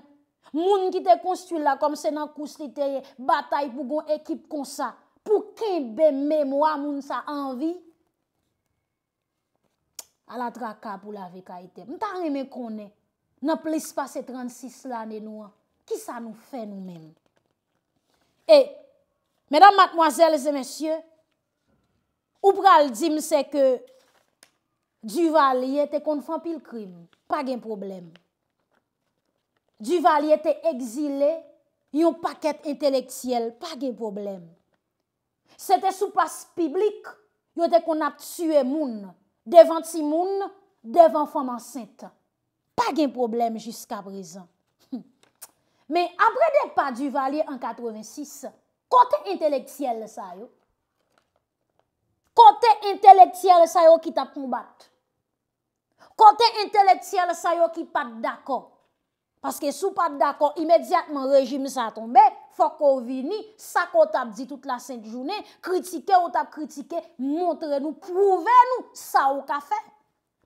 Moun ki te konstu la kom se nan kousli teye, batay pou goun ekip kon sa, pou ki be mè mwa moun sa anvi? A la draka pou la veka ite. Mta reme konè, nan plis pa se 36 lanè nou an, ki sa nou fè nou mèm? E, mèdam matmwazèl zè mèsyè, ou pral di mse ke duval ye te kon fòm pil krim, pa gen probleme. Duvalier te eksile, yon paket inteleksyel, pa gen problem. Sete soupas piblik, yon te kon ap suye moun, devan ti moun, devan foman saint. Pa gen problem jiska brezan. Men apre de pa Duvalier en 86, kote inteleksyel sa yo, kote inteleksyel sa yo ki ta pou bat. Kote inteleksyel sa yo ki pat dako. Paske sou pat d'akor, imediatman rejim sa tombe, fòk ou vini, sa kon tap di tout la sènte jounè, kritike ou tap kritike, montre nou, prouve nou, sa ou ka fe.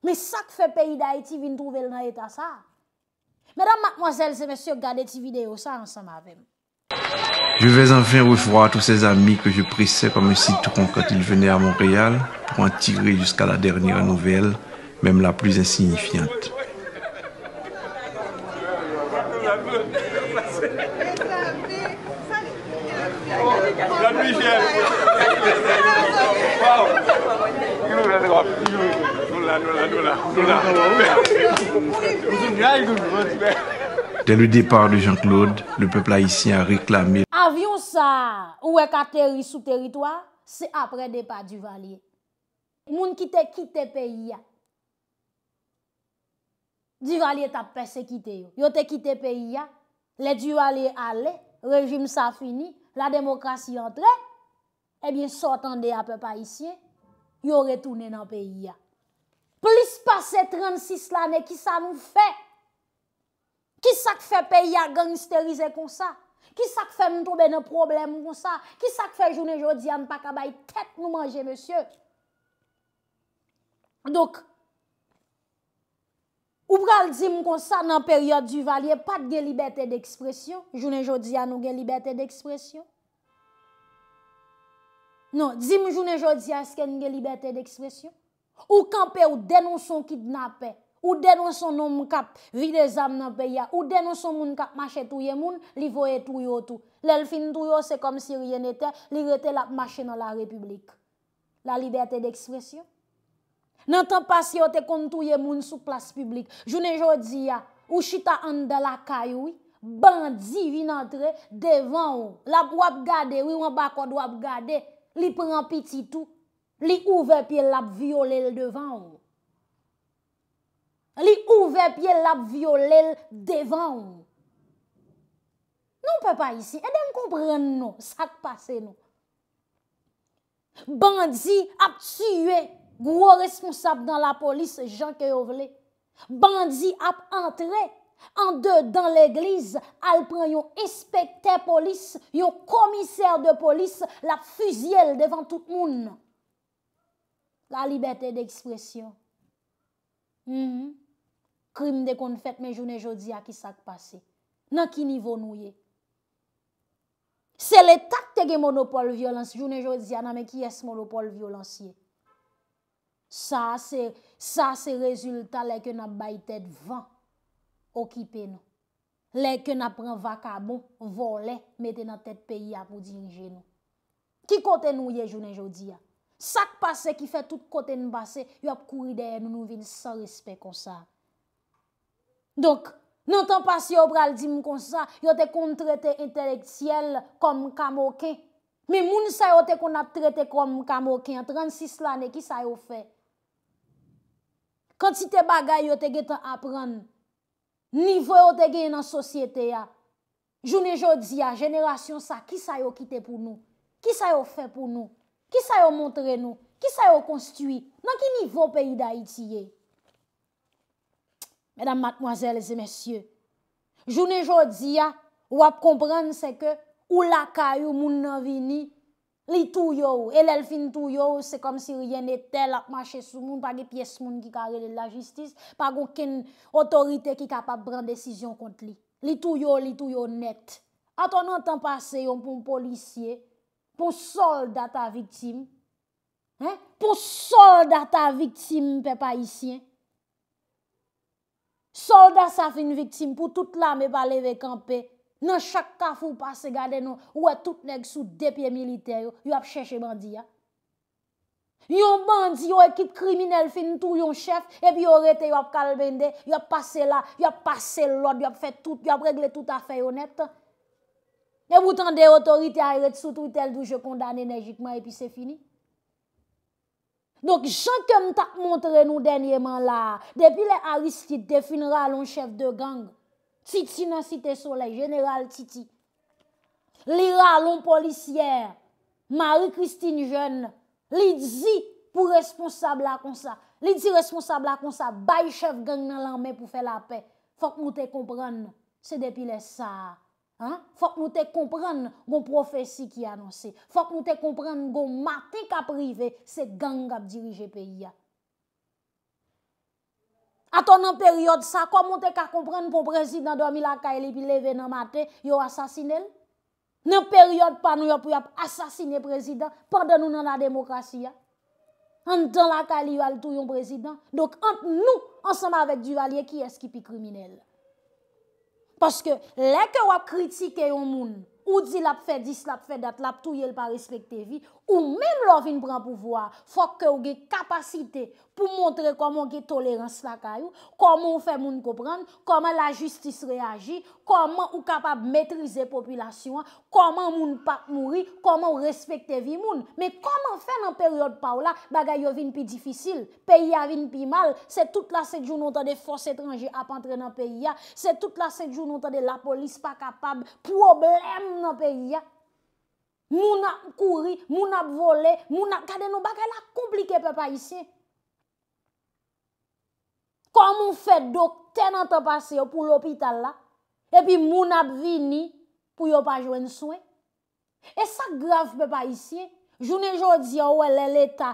Me sak fe peyi d'Haïti vin trouve l'na etat sa. Medan, mademoiselle, se mèsyo, gade ti video sa ansam avem. Je vèz anfin oufwa tou se zami ke je prisè komen si tou kon ket il vene a Montréal, pou an tiré jusqu'a la dernire nouvel, mèm la plus insignifiante. Dès le départ de Jean-Claude, le peuple haïtien a réclamé. Avion ça, ou est atterri sous territoire, c'est après départ du Valier. Moun qui te quitté pays, Duvalier ta persekite yo. Yo te kite peyi ya. Le duvalier ale. Revime sa fini. La demokrasi entre. Ebyen eh sotande apè pa isye. Yo retounen an peyi ya. Plis pase 36 lane ki sa nou fe. Ki sak fe peyi ya gangsterize kon sa. Ki sak fe nou tobe nou problem kon sa. Ki sak fe jounen jodi an pakabay. Tet nou manje monsye. Dok. Ou pral zim kon sa nan peryot du valye pat gen libetè d'ekspresyon? Jounen jodi an nou gen libetè d'ekspresyon? Non, zim jounen jodi an sken gen libetè d'ekspresyon? Ou kampe ou denonson kit nape? Ou denonson nou mkap vi de zam nan pe ya? Ou denonson moun kap mache touye moun li voye touyo tou? Lèl fin touyo se kom si riyen etè, li rete lap mache nan la republik. La libetè d'ekspresyon? Nantan pa si yo te kontouye moun sou plas publik. Jounen jodi ya, ou chita an de la kayou, bandi vi nantre devan ou. Lap wap gade, wiv an bako dwap gade, li prempiti tou, li ouve piye lap violel devan ou. Li ouve piye lap violel devan ou. Non pe pa isi, edem kompren nou, sak pase nou. Bandi ap tsyye, Gwo responsap dan la polis, jan ke yo vle. Bandi ap entre, an de dan l'egliz, al pran yo espekte polis, yo komiser de polis, la fusiel devan tout moun. La liberté d'expression. Krim mhm. de kon fèt, men jounen jodi a ki sak pase. Nan ki nivou nouye. Se le takte ge monopole violens, jounen jodi a nan men ki es monopole violens ye. Sa se rezultat lèkè nan bay tèt van okipè nou. Lèkè nan pran vakabou, volè, metè nan tèt peyi apou di njè nou. Ki kote nou ye jounen jodi ya? Sak pase ki fè tout kote nou basè, yop kouri deyè nou nou vin san respè kon sa. Donk, nan tan pas yo pral di m kon sa, yote kon tretè inteleksyèl kon m kamoke. Me moun sa yo te kon ap tretè kon m kamoke. 36 lane ki sa yo fè? Kantite bagay yo tege te apran. Nivou yo tege yon nan sosyete ya. Jouni jodi ya, jenerasyon sa, ki sa yo kite pou nou? Ki sa yo fe pou nou? Ki sa yo montre nou? Ki sa yo konstiwi? Nan ki nivou peyi da iti ye? Medan matmoazelze, mesye. Jouni jodi ya, wap kompran se ke, ou la kayou moun nan vini, Li tou yo ou, el el fin tou yo ou, se kom si riyen etel ap mache sou moun, pa ge piyes moun ki ka rele la jistis, pa go ken otorite ki ka pa bran desisyon kont li. Li tou yo ou, li tou yo ou net. A ton an tan pase yon pou m pou lisye, pou solda ta viktim, pou solda ta viktim pe pa isyen. Solda sa fin viktim pou tout la me pale ve kampe. nan chak ka foun pase gade nou, ou e tout neg sou depye milite yo, yo ap chèche bandi ya. Yo bandi yo e kit kriminelle fin tout yo chef, epi yo rete yo ap kalbende, yo ap pase la, yo ap pase lode, yo ap fè tout, yo ap regle tout a fè yonet. E boutan de otorite a rete sou toutel dou je kondane enerjikman epi se fini. Nonk chak kem ta montre nou denye man la, depi le aristide definera loun chef de gang, Titi nan Site Soleil, General Titi, Lira, loun policier, Marie-Christine Jeune, Lidzi pou responsable la konsa. Lidzi responsable la konsa, Baychev gang nan l'armè pou fè la pè. Fòk nou te kompran, se depilè sa. Fòk nou te kompran, goun profesi ki anonsè. Fòk nou te kompran, goun matik aprive, se gang ap dirije peyi ya. Aton nan peryode sa, komon te ka kompren pou prezidant do mi lakay li pi leve nan mate, yo asasine l? Nan peryode pa nou yo pou yap asasine prezidant, pardon nou nan la demokrasi ya? Ante nan lakay li yo al tou yon prezidant, dok ante nou ansema avet du valye ki eski pi kriminelle. Paske leke wap kritike yon moun, ou di lap fed, dis lap fed, at lap tou yon pa respektevi, Ou men lò vin pran pou vwa, fòk ke ou ge kapasite pou montre koman ge tolerans la kayou, koman ou fe moun kopran, koman la justis reagi, koman ou kapab metrize populasyon, koman moun pak mouri, koman ou respekte vi moun. Me koman fe nan peryode pa ou la, bagay yo vin pi difisil, peyi a vin pi mal, se tout la set jou nou tade fòs etranji ap antre nan peyi a, se tout la set jou nou tade la polis pa kapab, problem nan peyi a. Moun ap kouri, moun ap vole, moun ap kade nou bak, el a komplike pepa isye. Kwa moun fet do, ten an te pase yo pou l'opital la, epi moun ap vini pou yo pa jwen souen. E sa graf pepa isye, jounen jodi yo wele leta,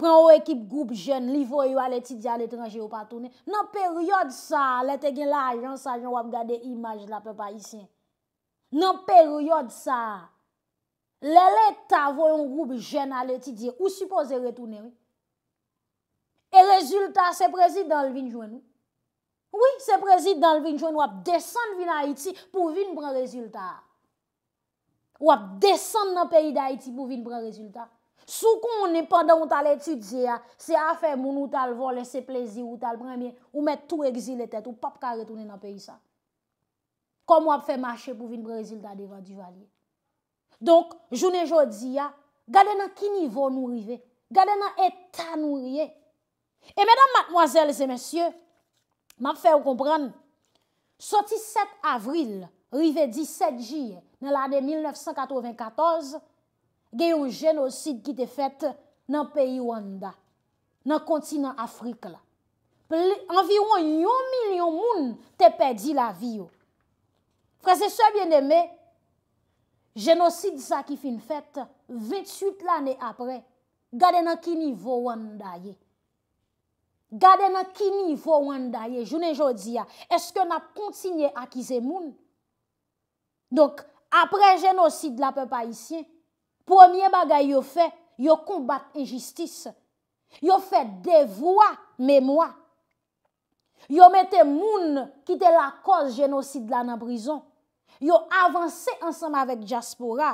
pren yo ekip goup jen, li fo yo ale tit di al etranje yo pa toune. Nan peryode sa, lete gen la ajan sa, jen wap gade imaj la pepa isye. Nan peryode sa, Lè lè ta voyon groub jen al etidye ou suppose retounen. E rezultat se prezid dan lvin jwen. Oui, se prezid dan lvin jwen wap desen vin a Iti pou vin brè rezultat. Wap desen nan peyi da Iti pou vin brè rezultat. Sou kon ne pandan ou tal etidye ya, se afe moun ou tal vol, se plezi ou tal bremye, ou met tou exil etet ou pap ka retounen nan peyi sa. Kom wap fe mache pou vin brè rezultat devan di valye. Donk, jounen jodi ya, gade nan ki nivou nou rive, gade nan etanou rie. E menan matmoazèl zè mensyè, map fè ou kompran, soti 7 avril, rive 17 jyè, nan lade 1994, gen yon jenosit ki te fèt nan peyi Wanda, nan kontinant Afrik la. Anviwon yon milyon moun te pedi la vi yo. Prese sè bienemè, Genosid sa ki fin fèt, 28 l'anè apre, gade nan kini vouan daye. Gade nan kini vouan daye, jounen jodi ya, eske nan kontinye akize moun? Donk, apre genosid la pe pa isyen, pwemye bagay yo fè, yo konbat enjistis. Yo fè devwa mè mwa. Yo mette moun kite la kos genosid la nan brison. yo avanse ansanm avet Jaspura,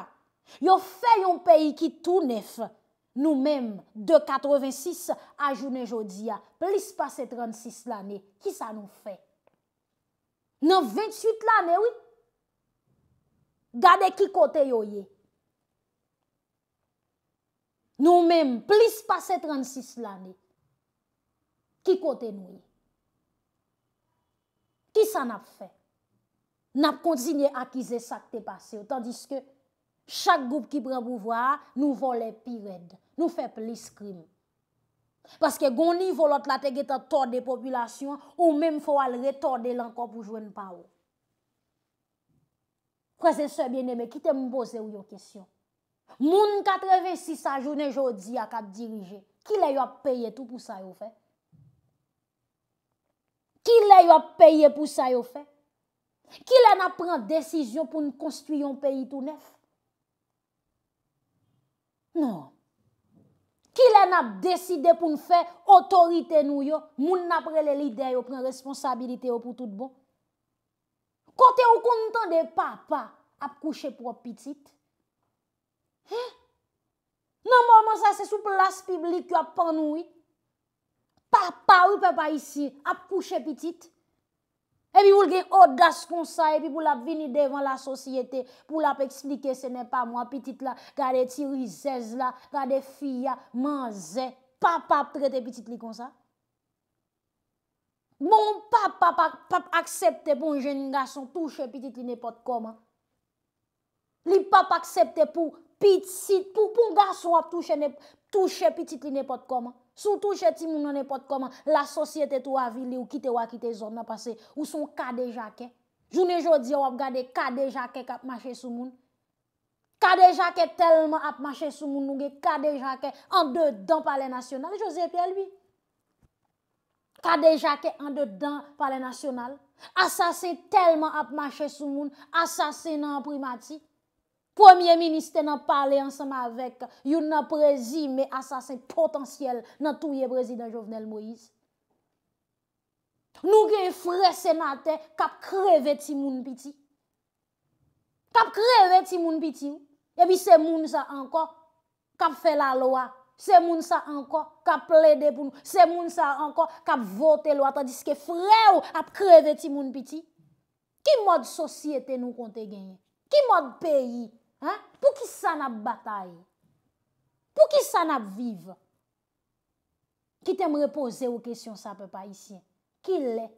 yo fe yon peyi ki tou nef, nou menm de 86 a jounen jodia, plis pase 36 l ane, ki sa nou fe? Nou 28 l ane, wè? Gade ki kote yo ye? Nou menm plis pase 36 l ane, ki kote nou? Ki sa nap fe? Nap kontinye akize sa te pase. Tandis ke chak goup ki pran pou vwa, nou volet pi red. Nou fe plis krim. Paske gouni volot la te geta tor de popilasyon, ou menm fwa l retor de lankon pou jwen pa ou. Prese se bieneme, kite mboze ou yo kesyon. Moun katreve si sa jounen jodi a kat dirije. Ki lè yo ap peye tout pou sa yo fe? Ki lè yo ap peye pou sa yo fe? Kile na pran desisyon pou nou konstuyon peyi tou nef? Non. Kile na deside pou nou fe otorite nou yo? Moun na prele lide yo, pren responsabilite yo pou tout bon? Kote yo kontan de pa pa ap kouche pou ap pitit? He? Normalman sa se sou plas piblik yo ap pran nou yo? Pa pa ou pe pa isi ap kouche pitit? Epi pou l gen odas kon sa, epi pou l ap vini devan la sosyete, pou l ap eksplike se ne pa mwa pitit la, ka de tirizez la, ka de fiya, manze, pa pa ap trete pitit li kon sa. Mon pa pa pa aksepte pou jen n gason touche pitit li ne pot koma. Li pa pa aksepte pou pitit, pou pou n gason ap touche pitit li ne pot koma. Soutou chè ti moun nan epot koman la sosyete tou avili ou kite wakite zon nan pase. Ou sou kade jake. Jouni jodi wap gade kade jake kap mache sou moun. Kade jake telman ap mache sou moun nouge kade jake an de dan pale nasyonal. Josèpè lwi. Kade jake an de dan pale nasyonal. Asase telman ap mache sou moun. Asase nan ap primati. Premier Ministre nan pale ansama avek yon nan prezime asasen potansyel nan touye prezident Jovenel Moïse. Nou gen yon fre senate kap kreve ti moun piti. Kap kreve ti moun piti. Ebi se moun sa anko kap fe la loa. Se moun sa anko kap ple de pou nou. Se moun sa anko kap vote loa. Tandis ke fre ou ap kreve ti moun piti. Ki mod sosyete nou konti genye? Ki mod peyi? Pou ki sa nap batay? Pou ki sa nap viv? Ki te mre pose ou kesyon sa pe pa isi. Kile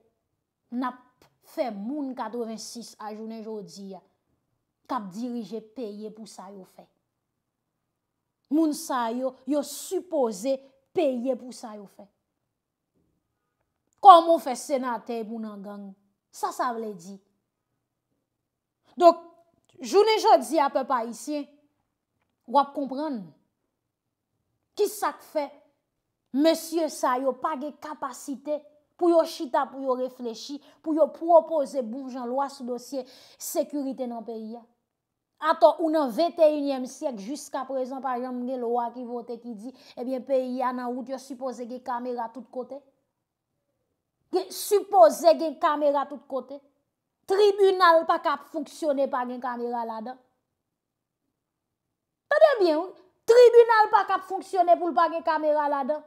nap fe moun 86 a jounen jodi ya. Kap dirije peye pou sa yo fe. Moun sa yo, yo suppose peye pou sa yo fe. Kou moun fe senate moun an gang. Sa sa vle di. Dok, Jounen jòdzi apè pa isye, wap kompran. Kis sa k fè, monsye sa yo pa ge kapasite pou yo chita, pou yo reflechi, pou yo propose bouj an loa sou dosye sekurite nan peyi ya. Atò, ou nan 21è sèk, jusqu'a prezant, parjam, mne loa ki vote ki di, ebyen eh peyi ya nan wout yo suppose ge kamera tout kote. Suppose ge kamera tout kote. tribunal pa kap founksyone pa gen kamera la da. Tade byen ou, tribunal pa kap founksyone pou l pa gen kamera la da.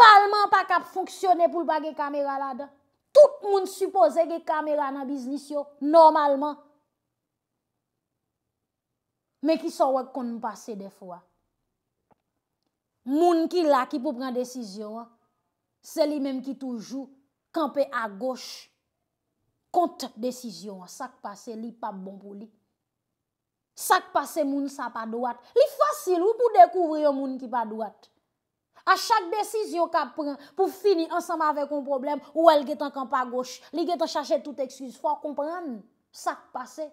Palman pa kap founksyone pou l pa gen kamera la da. Tout moun suppose gen kamera nan biznis yo, normalman. Men ki sa wak konn passe de fwa. Moun ki la ki pou pran desisyon, se li men ki toujou, kampe a goch, Konte desisyon an sak pase li pa bon pou li. Sak pase moun sa pa doat. Li fasil ou pou dekouvri yon moun ki pa doat. A chak desisyon ka pren pou fini ansam avek yon problem ou el getan kan pa goch. Li getan chache tout ekskuse. Fwa kompran sak pase.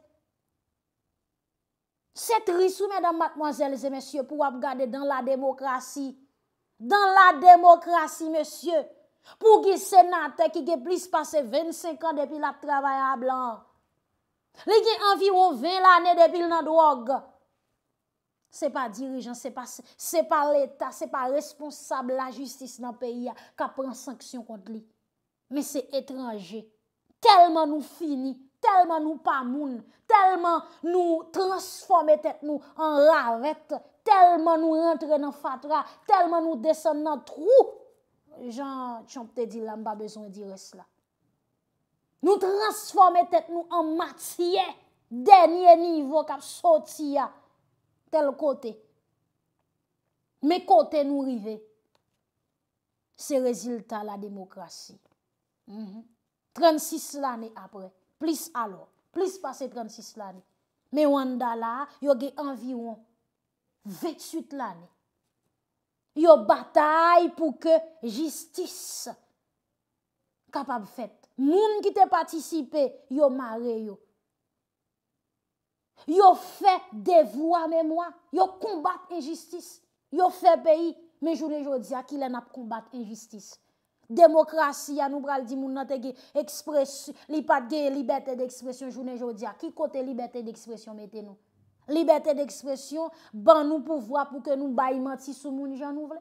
Set risou mèdam batmwazèl zè mèsyè pou wap gade dan la demokrasi. Dan la demokrasi mèsyè. Pou ki senate ki ge plis pase 25 an depil ap travaya a blan. Li ki enviro 20 l ane depil nan drog. Se pa dirijan, se pa l etat, se pa responsable la justis nan peyi ya ka pran sanksyon kont li. Me se etranje. Telman nou fini, telman nou pamoun, telman nou transforme tet nou an raret, telman nou rentre nan fatra, telman nou desen nan trou, Jean, chan pte di la, mba bezon dire s'la. Nou mhm. transforme tet nou an matye denye nivou kap soti ya tel kote. Me kote nou rive, se rezilta la demokrasi. 36 lane apre, plis alor, plis pase 36 lane. Me wanda la, yoge anviron 28 lane. Yo batay pou ke jistis kapab fet. Moun ki te patisipe, yo mare yo. Yo fe devwa me mwa. Yo kombat enjistis. Yo fe peyi me jounen jodia ki lena pou kombat enjistis. Demokrasi anou bral di moun natage li patge libetè de ekspresyon jounen jodia. Ki kote libetè de ekspresyon meten nou? Libertè d'ekspresyon ban nou pou vwa pou ke nou bay manti sou moun jan ou vle.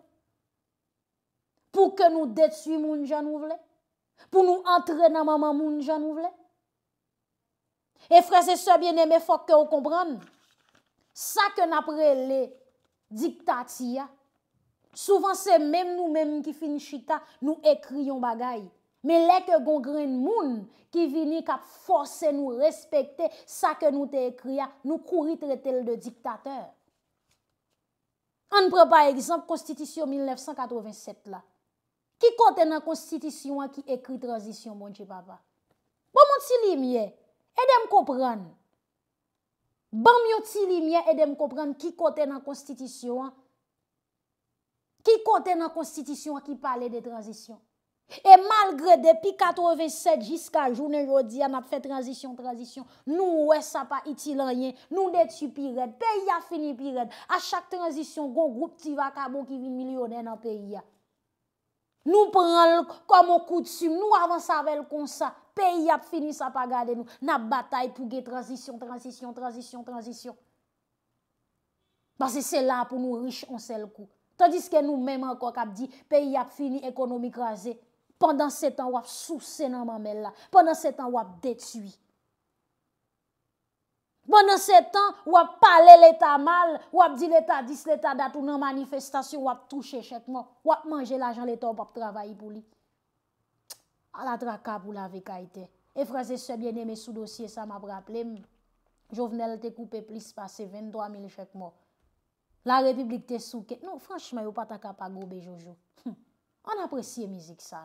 Pou ke nou detu moun jan ou vle. Pou nou antre nan maman moun jan ou vle. E fre se se bine mè fok ke ou kompran. Sa ke napre le dikta ti ya. Souvan se mèm nou mèm ki fin chita nou ekriyon bagay. Me lè ke gongren moun ki vinik ap force nou respekte sa ke nou te ekria nou kouri tre tel de diktatèr. An pre pa ekzamp konstitisyon 1987 la. Ki kote nan konstitisyon a ki ekri tranzisyon moun jibaba? Ban moun ti li miye, edèm kopran. Ban moun ti li miye, edèm kopran ki kote nan konstitisyon a. Ki kote nan konstitisyon a ki pale de tranzisyon. E malgre depi 87 jiska jounen jodi an ap fe transisyon, transisyon, nou wè sa pa iti lanyen, nou deti pi red, peyi ap fini pi red. A chak transisyon, gwo goup ti va ka bo ki vi milyonè nan peyi ya. Nou pranl komo koutsym, nou avans avèl konsa, peyi ap fini sa pa gade nou. Nap batay pou ge transisyon, transisyon, transisyon, transisyon. Basi se la pou nou riche an sel kou. Tadiske nou menman kwa kap di, peyi ap fini ekonomi krasè. Pendan setan wap sou senanman men la. Pendan setan wap detui. Pendan setan wap pale l'Etat mal. Wap di l'Etat, dis l'Etat, datoun nan manifestasyon. Wap touche chekman. Wap manje la jan l'Etat wap travay pou li. A la draka pou la vekaiten. E fraze se biene me sou dosye sa ma praplem. Jovenel te koupe plis pase 23 minu chekman. La republik te souke. Non, franchman yo pata kapa gobe jovo. An apresye mizik sa.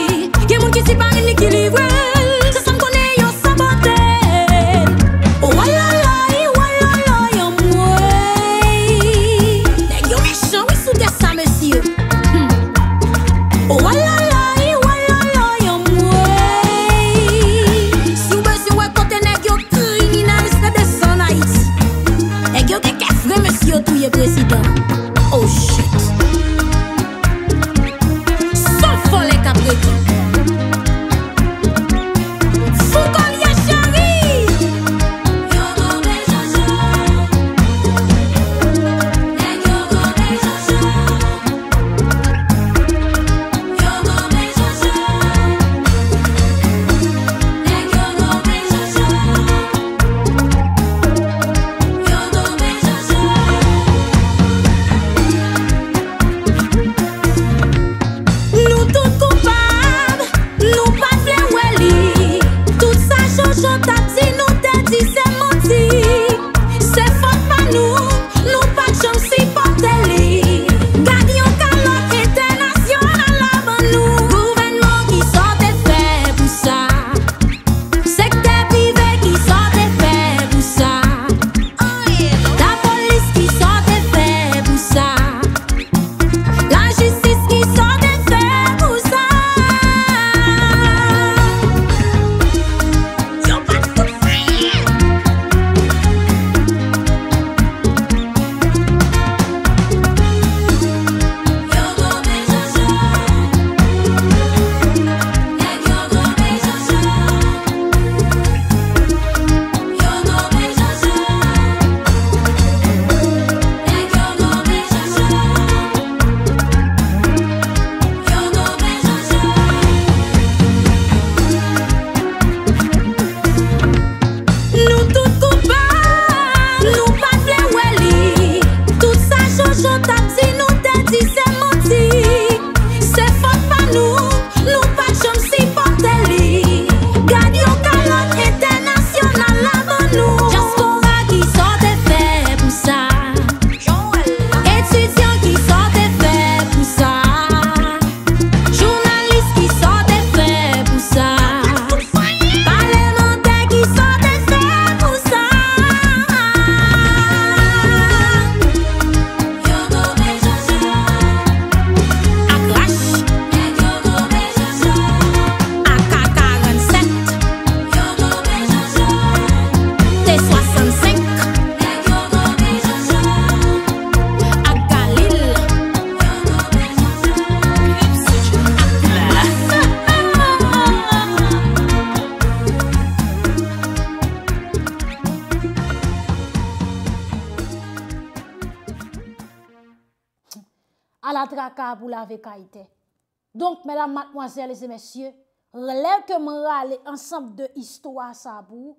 ansanm de istwa sa bou,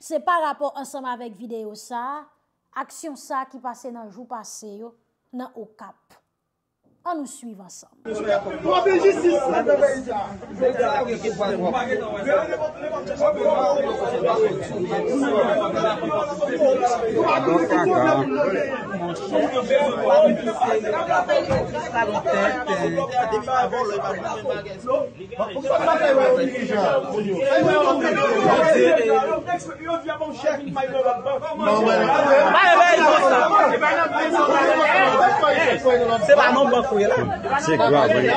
se pa rapor ansanm avek videyo sa, aksyon sa ki pase nan jou pase yo, nan o kap. On nous suit ensemble. C'est Se kwa mwenye.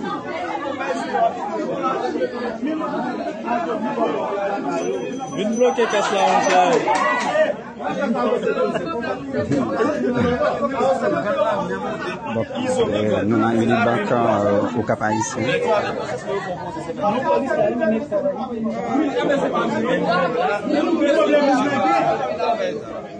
Mwen a yi li bakan Ou kapay si Mwen a yi li bakan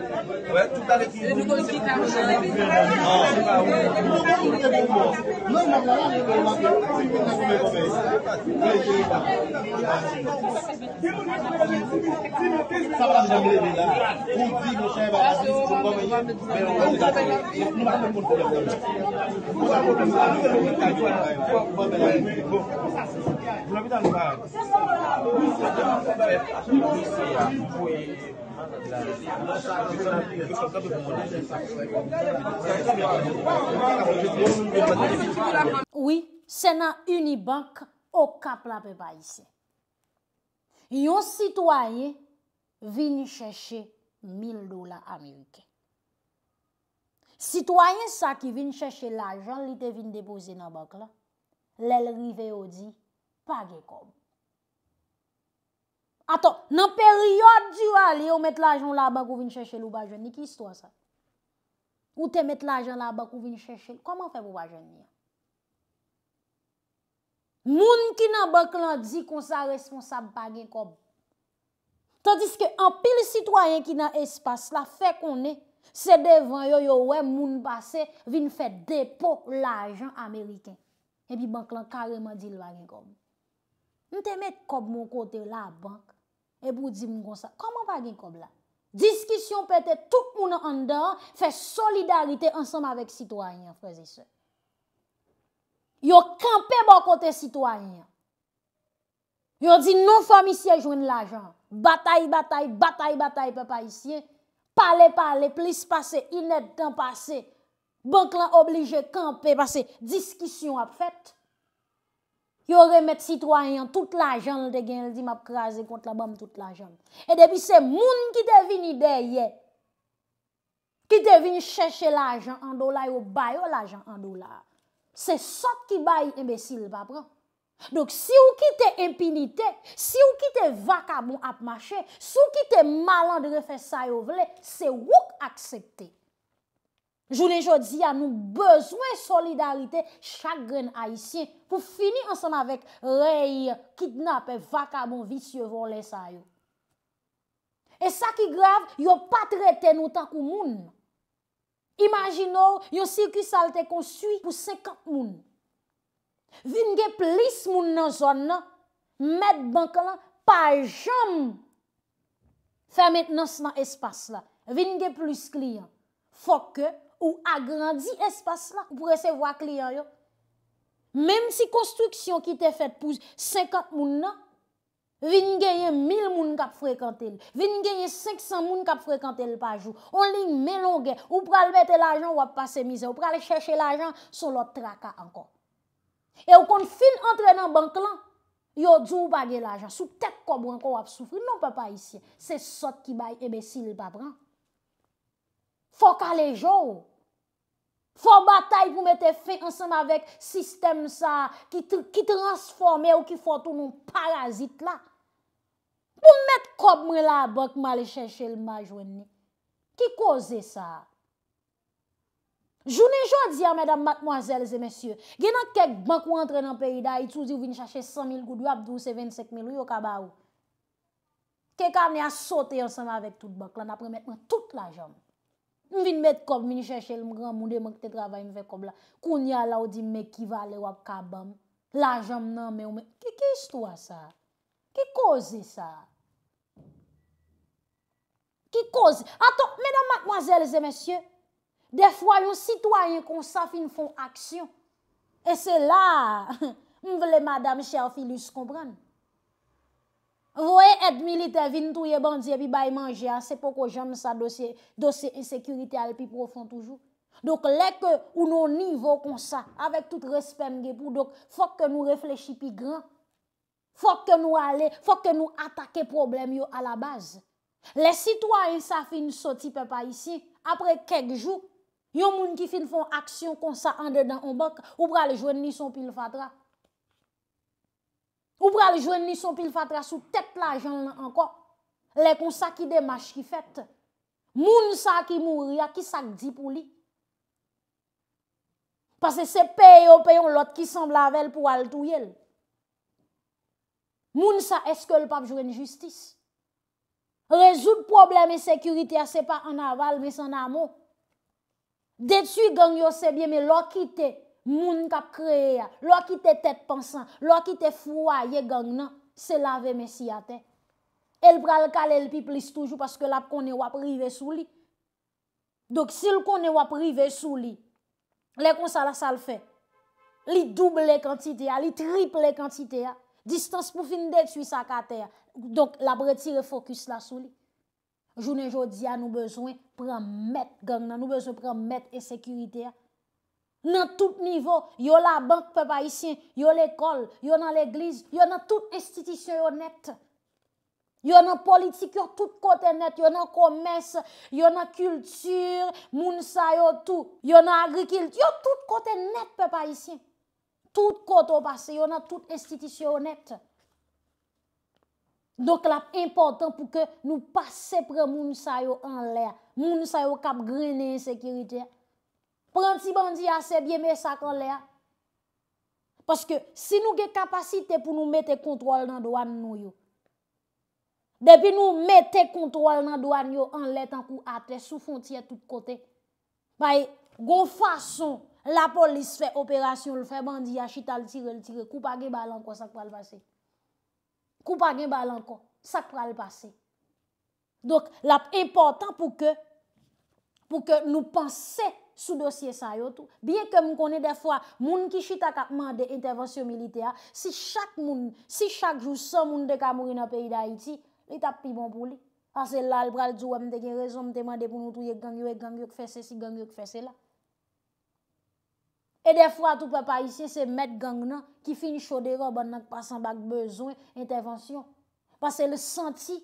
We türt aleki. Kwen nou bar ek te permane. Nan, nan. E mman content. Non nan yon. Kwen nou akden. S expense ek se radical. Kwen gen lirma. Nyen. S fall akchang men lan ban. talli inou men se bat. Kwen nan, nou hambe kon fa witen. Kwen nan yon. Mman past magic liwe. Se fag mis으면因pou. S that mman Oui, se nan unibank o kapla pe bayise. Yo sitwaye vin chèche 1000 dola aminke. Sitwaye sa ki vin chèche la jan li te vin depose nan bank la, lèl rive o di, page kom. Aton, nan peryode durali yo met l'ajan la bank ou vin chèche l'obajen, ni kisto sa? Ou te met l'ajan la bank ou vin chèche l'obajen? Koman fèm obajen yon? Moun ki nan bank lan di kon sa responsab bagen kob. Tandis ke an pil sitwayen ki nan espas la fè kon ne, se devan yo yo wè moun basè vin fè depo l'ajan ameriken. E bi bank lan kareman di lwa ni kob. Ou te met kob moun kote la bank, E bou di mgon sa. Koman pa gen kob la? Diskisyon pete, tout moun an dan, fe solidarite ansanm avek sitwayen. Feze se. Yo kampe bon kote sitwayen. Yo di nou famisyen jwen la jan. Batae, batae, batae, batae, pe pa isye. Pale, pale, plis pase, inet kan pase. Ban klan oblige kampe, pase. Diskisyon ap fete. Yo remet sitwayan, tout l'ajan lte gen, lte di map kraze kont la bam tout l'ajan. E debi se moun ki te vini deye, ki te vini chèche l'ajan an dola, yo bayo l'ajan an dola. Se sok ki bayi emesil babran. Dok si ou ki te impinite, si ou ki te vakabou ap mache, si ou ki te malandre fè sa yo vle, se wouk aksepte. Jounen jodi an nou bezwe solidarite chagren a isye pou fini ansan avèk rey, kidnap, e vakamon, visye volè sa yo. E sa ki grav, yo patre tenouta kou moun. Imaginou, yo sirkisal te konsui pou sekap moun. Vin gen plis moun nan zon nan, met banka la, pa jom. Fèmèt nan se nan espas la. Vin gen plis kli an. Fòk ke. Ou agrandi espas la pou resevo a kliyan yo. Mem si konstriksyon ki te fet pou 50 moun nan, vin genyen 1000 moun kap frekantel. Vin genyen 500 moun kap frekantel pa jou. On li menon gen. Ou pral bete l'ajan wap pase mize. Ou pral chèche l'ajan sou lò traka ankon. E ou kon fin entre nan bank lan, yo djou bagye l'ajan. Sou tek kobwen ko wap soufi. Non pa pa isye. Se sot ki baye, ebe eh si li pa bran. Fok a le jò ou. Fò batay pou mette fè ansem avèk sistem sa ki transformè ou ki fò tout nou parazit la. Pou mette kop mwen la bok mwen ale chèche l majwen mè. Ki koze sa? Jounè jò diyan mèdam batmwazèl zè mèsyè. Genan kek bok mwen entre nan peyida itouzi ou vin chèche 100.000 goudwap, dousè 25.000 ryo kabaw. Kèk amè a sote ansem avèk tout bok lan apre mette mwen tout la jòm. M vin met kob, mini chèche l m gran mounè mèk te dravay m vè kob la. Koun ya la ou di mèk kiva lè wap kabam. La jèm nan mè ou mèk. Ki kè istwa sa? Ki koze sa? Ki koze? Aton, mèdam, mèk, mwazèl, zè mèsyè. De fwa yon sitwayen kon sa fin fon aksyon. E se la, m vèle madame chèl fin lè se kompran. Voye et milite vin touye bandye bi bay manje an, sepo ko jan sa dosye insekurite al pi profon toujou. Dok leke ou nou nivou konsa, avek tout respen genpou, dok fok ke nou reflechi pi gran. Fok ke nou ale, fok ke nou atake problem yo a la baz. Le sitwa yon sa fin soti pe pa isi, apre kek jou, yon moun ki fin fon aksyon konsa an dedan an bak, ou pra le jwen ni son pil fatra. Ou pral jwen ni son pil fatra sou tet plajan anko. Lè kon sa ki demaj ki fet. Moun sa ki mouri a ki sa ki di pou li. Pase se pe yo peyon lot ki san blabel pou al tou yel. Moun sa eske l pap jwen justice. Rezout probleme sekurite a se pa an aval me san amou. Detsu gang yo se bie me lo kite. Moun kap kreye, lwa ki te tet pansan, lwa ki te fwa ye gang nan, se la ve mesi ate. El pral kal el pi plis toujou, paske lap konen wap rive sou li. Dok sil konen wap rive sou li, le kon sa la sal fe. Li double le kantite ya, li triple le kantite ya. Distans pou fin dek sui sa kate ya. Dok la bretire fokus la sou li. Jounen jodi ya nou bezwen pran met gang nan, nou bezwen pran met e sekurite ya. Nan tout nivou, yo la bank pe pa isyen, yo l'ekol, yo nan l'eglize, yo nan tout estitisyon net. Yo nan politik, yo tout kote net, yo nan koumes, yo nan kultur, moun sa yo tout, yo nan agrikilt, yo tout kote net pe pa isyen. Tout kote ou basse, yo nan tout estitisyon net. Donk la, important pou ke nou pase pre moun sa yo an lè, moun sa yo kap grenè sekerityè. Pren ti bandi ase, biye me sakon le a. Paske, si nou ge kapasite pou nou mette kontrol nan doan nou yo. Depi nou mette kontrol nan doan yo an letan kou ate, sou fontye tout kote. Bay, gon fason la polis fe operasyon l fe bandi ase, tal tirel tirel kou pa gen balan kwa sak pral pase. Kou pa gen balan kwa sak pral pase. Donk, la important pou ke pou ke nou panse Sou dosye sa yo tou. Biye ke m m'm konen defwa, moun ki chita ka mande intervensyon militea, si chak moun, si chak jou sa moun de ka moun in a peyi da iti, e tap pi bon pou li. Ase lal pral diwem de gen rezon m te mande pou nou tou ye gangyo e gangyo k fese si gangyo k fese la. E defwa tou pe pa isye se met gang nan ki fin chou de roban nan pasan bak bezon intervensyon. Ase le senti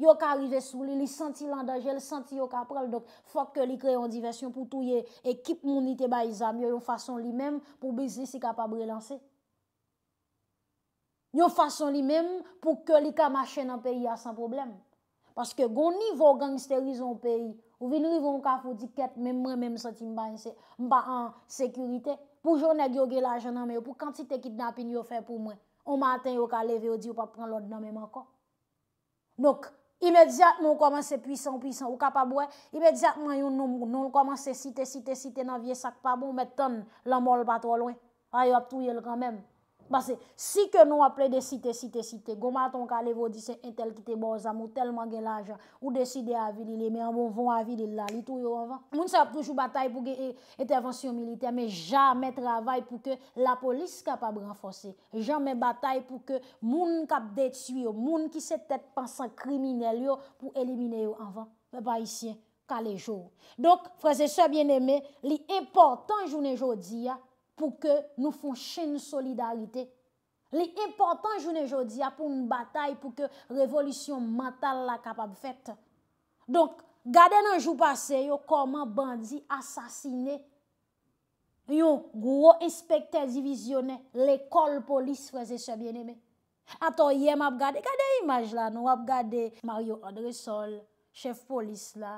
Yo ka rive sou li, li senti lan da jè, li senti yo ka pral. Dok, fòk ke li kre yon diversyon pou tou ye ekip mounite ba izan, yo yon fason li mèm pou bizis si kapab relansè. Yo fason li mèm pou ke li ka mache nan peyi ya san problem. Paske gouni vò gangiste rizon peyi, ou vinri vò yon ka pou diket mèm mèm senti mba yon se, mba an sekurite, pou jounè gyo gè la jè nan mè, pou kantite kit napin yo fè pou mè, ou matin yo ka leve ou di ou pa pran lòd nan mèm an kon. Dok, imediat nou komanse pwisan pwisan ou kapabwe, imediat nou yon nou moun nou komanse site site site nan vie sakpa, moun met ton lanmol batwa lwen, a yo ap touye lgan menm. Basè, si ke nou aple de site, site, site, goma ton ka levodi se entel ki te boza, mou telman gen lajan, ou deside aviline, mè an mou von aviline la, li tou yo anvan. Moun sa ap toujou batay pou ge etervansyon milite, mè jamè travay pou ke la polis kap ap renfose. Jamè batay pou ke moun kap detuyo, moun ki se tet pan san krimine liyo pou elimine yo anvan. Mè pa isyen, kalejou. Donk, frase se bieneme, li importan jounen jodi ya, pou ke nou foun chen solidarite. Li important joun e joudi apoun batay pou ke revolisyon matal la kapab fet. Donk, gade nan jou pase, yo koman bandi asasine, yo gro espekte divizyone, l'ekol polis freze se bieneme. Ato, yem ap gade, gade imaj la nou ap gade Mario Andresol, chef polis la,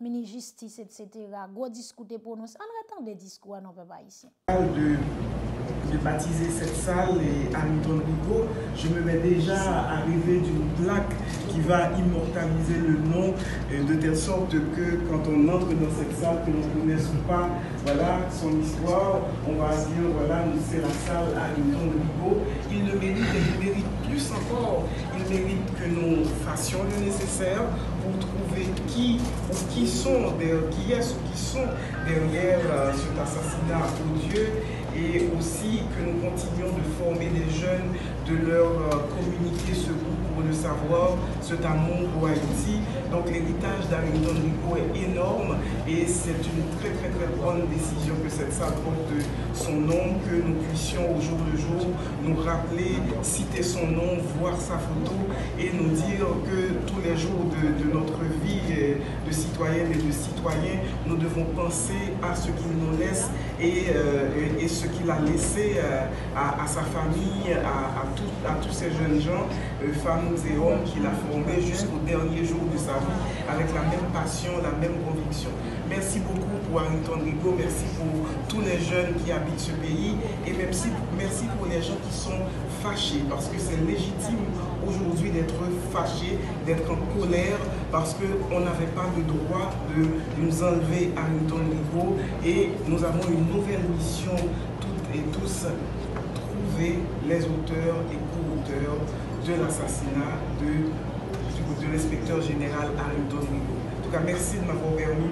mini-justice, etc., gros discuter pour nous. On attend des discours à nos va De, de baptiser cette salle et Hamilton Rico, je me mets déjà arrivé d'une plaque qui va immortaliser le nom euh, de telle sorte que quand on entre dans cette salle, que nous ne connaissons pas voilà, son histoire, on va dire voilà, c'est la salle Hamilton Rico. Il le mérite et il mérite plus encore. Il mérite que nous fassions le nécessaire trouver qui ou qui sont, derrière, qui est, ce qui sont derrière euh, cet assassinat odieux et aussi que nous continuons de former les jeunes, de leur euh, communiquer ce goût pour le savoir, cet amour pour Haïti. Donc l'héritage d'Arrington Rico est énorme et c'est une très très très bonne décision que cette salle porte son nom, que nous puissions au jour le jour nous rappeler, citer son nom, voir sa photo et nous dire que tous les jours de, notre vie euh, de citoyenne et de citoyen, nous devons penser à ce qu'il nous laisse et, euh, et ce qu'il a laissé euh, à, sa famille, à, tous ces jeunes gens, euh, femmes et hommes qu'il a formés jusqu'au dernier jour de sa vie, avec la même passion, la même conviction. Merci beaucoup pour Ariton Rigaud, merci pour tous les jeunes qui habitent ce pays, et même si, merci pour les gens qui sont fâchés, parce que c'est légitime aujourd'hui d'être fâché, d'être en colère, parce qu'on n'avait pas le droit de nous enlever Ariton Rico. et nous avons une nouvelle mission et tous trouver les auteurs et co-auteurs de l'assassinat de, l'inspecteur général Arrington Rigo. En tout cas, merci de m'avoir permis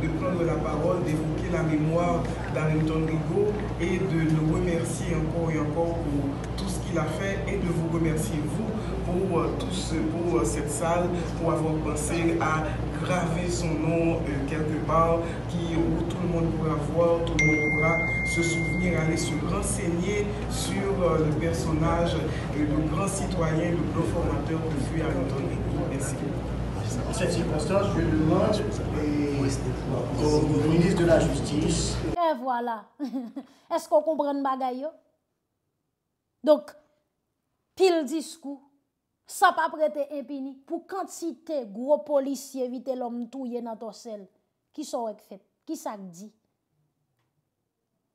de, prendre la parole, d'évoquer la mémoire d'Arlington Rigo et de nous remercier encore et encore pour tout ce qu'il a fait et de vous remercier, vous, pour, euh, ce pour euh, cette salle, pour avoir pensé à graver son nom euh, quelque part qui, où tout le monde pourra voir, tout le monde pourra se souvenir, aller se renseigner sur euh, le personnage, le grand citoyen, le grand formateur que fut Anton Merci. En cette circonstance, je demande euh, au, ministre de la Justice. Et voilà. Est-ce qu'on comprend le bagaille? Donc, pile discours. Ça pas prêter impini pour quantité gros policiers vite l'homme est dans ton sel. Qui sont fait? Qui ça dit?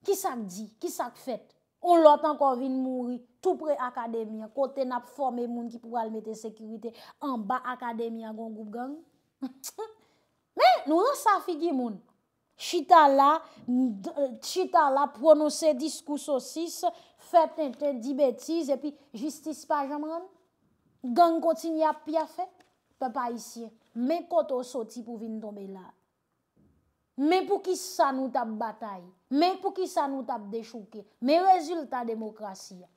Ki sak di, ki sak fet, on lòt ankon vin mouri, tout pre akademya, kote nap forme moun ki pou almete sekirite, an ba akademya gongoub gang. Men, nou an safi ki moun, chita la, chita la pronose diskou sosis, fet ten ten di betiz, epi jistis pa jamran, gang kontin yap pya fe, pe pa isye, men koto soti pou vin tombe la. Mè pou ki sa nou tab bataï, mè pou ki sa nou tab dechouke, mè rezultat demokrasi ya.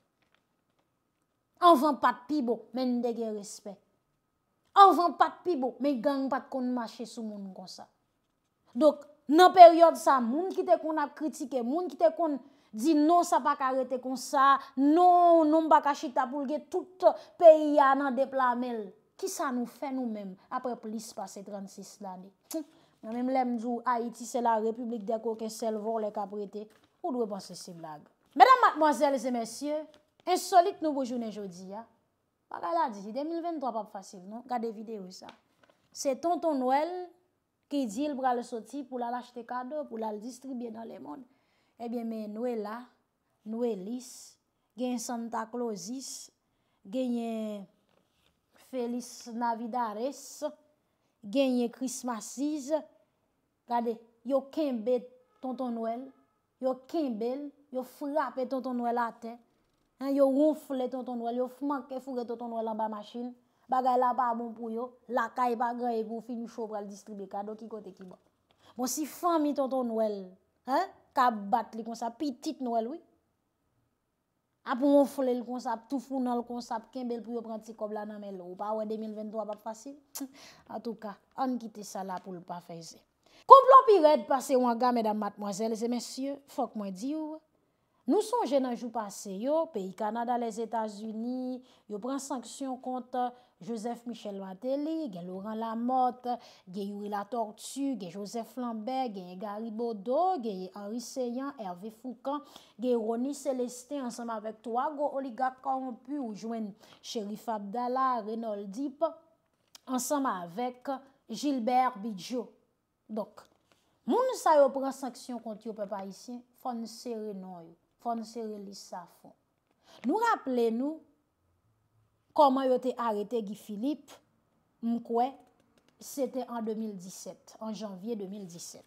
Anvan pat pi bo, mè ndege respet. Anvan pat pi bo, mè gang pat kon mache sou moun kon sa. Dok nan peryode sa, moun ki te kon ap kritike, moun ki te kon di nou sa pa karete kon sa, nou, nou mba kashi taboulge, tout peyi ya nan deplamel. Ki sa nou fe nou mèm apre plis pase 36 dame. Mè mè m lèm djou Haïti, se la Republik de Koke, sel vòr lè ka prete, ou dwe panse se blag. Mèdam matmanzèl zè mèsyè, ensolit noubou jounen jodi ya. Pa kala di, 2023 pa fasil, non? Kade videyo sa. Se tonton Noël, ki di el bral soti pou lal achete kado, pou lal distribye nan lèmon. Ebyen eh mè Noël la, Noël is, gen Santa Claus is, genyen Félix Navidares, genye krismasiz, kade, yo kembè ton ton nouel, yo kembè, yo frapè ton ton nouel a te, yo ronfle ton ton nouel, yo fmanke fure ton ton nouel an ba machin, bagay la ba abon pou yo, lakay bagay go, e finou chow pral distribe ka, do ki kote ki ba. Bon. bon, si fami ton ton nouel, ka bat li kon sa pitik nouel wik, A pou moun foule l kon sap, tou foule nan l kon sap, ken bel pou yo pranti kob la nan men lo. Ou pa ou en 2023 bak fase? An tou ka, an kite sa la pou l pa feze. Komplo piret pase wangan, medam matmoazel, se men sye, fok mwen di ou. Nou sonje nan jou pase, yo, peyi Kanada, les Etats-Unis, yo pran sanksyon konta, Joseph Michel Mateli, gen Laurent Lamotte, gen Yurila Tortu, gen Joseph Lambert, gen Garibodo, gen Henri Seyant, gen Hervé Foucan, gen Roni Celestin, ansanm avèk Touago, oligak Kampu, ou jwen Cherif Abdallah, Renold Dipp, ansanm avèk Gilbert Bidjo. Dok, moun sa yo pran saksyon konti yo pepa isyen, fon se renoy, fon se relisa fon. Nou rappele nou, mwen yo te arete Gifilip mkwe, se te an 2017, an janvye 2017.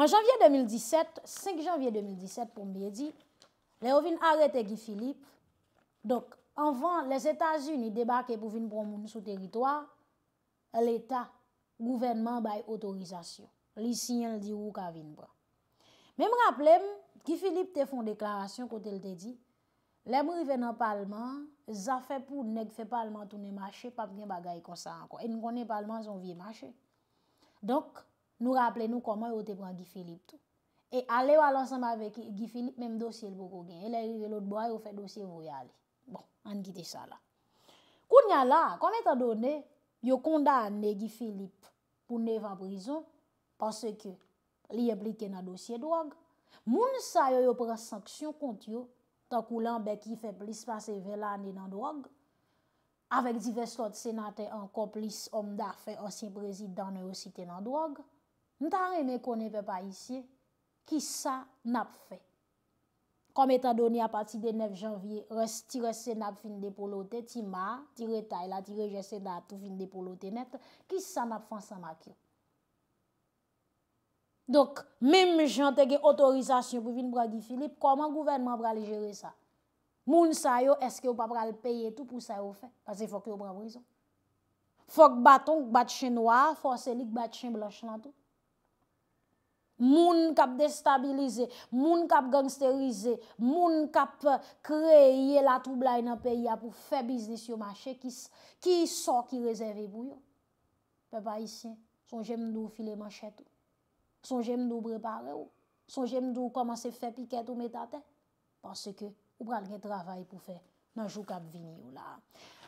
An janvye 2017, 5 janvye 2017 pou mbeye di, le yo vin arete Gifilip, donk, anvan, les Etats-Unis debake pou vin proun moun sou teritoir, l'Etat, gouvernement baye otorizasyon. Li sinyen di wou ka vin pa. Men m raplem, Gifilip te fon deklarasyon kote l te di, Lèm rive nan palman, zafè pou neg fe palman tou ne mache, pap gen bagay konsa anko. E nou konen palman, zon vie mache. Donk, nou rappele nou koman yo te bran Gifilip tou. E ale wala ansanm ave Gifilip menm dosye lwoko gen. E lè yon lout boye, yo fe dosye voyali. Bon, an gite sa la. Koun nyan la, kon etan do ne, yo kondan ne Gifilip pou ne va prizon. Pase ke li aplike nan dosye drog. Moun sa yo yo pre sanksyon kont yo. takoulan be ki fe plis pase vela ane nan drog, avek divestot senate an komplis om da fe ansin prezid dan neu site nan drog, nou tan reme konen pe pa isye, ki sa nap fe. Kom etan doni a pati de 9 janvye, res ti rese nap fin depolote, ti ma, ti reta ila, ti reje se datu fin depolote net, ki sa nap fonsan makyot. Dok, mèm jante ge otorizasyon pou vin bra di Filip, koman gouvenman pra li jere sa? Moun sa yo, eske yo pa pra li peye tout pou sa yo fè? Pase fok yo bran brison. Fok baton, bat chen noa, fò se lik bat chen blan chen an tout. Moun kap destabilize, moun kap gangsterize, moun kap kreye euh, la tou blay nan peyi ya pou fè biznis yo manche, ki so ki rezerve pou yo. Fè pa isyen, son jem nou file manche tout. Sonje mdou brepare ou, sonje mdou koman se fetiket ou metate, panse ke ou pral gen travay pou fe nan jou kap vini ou la.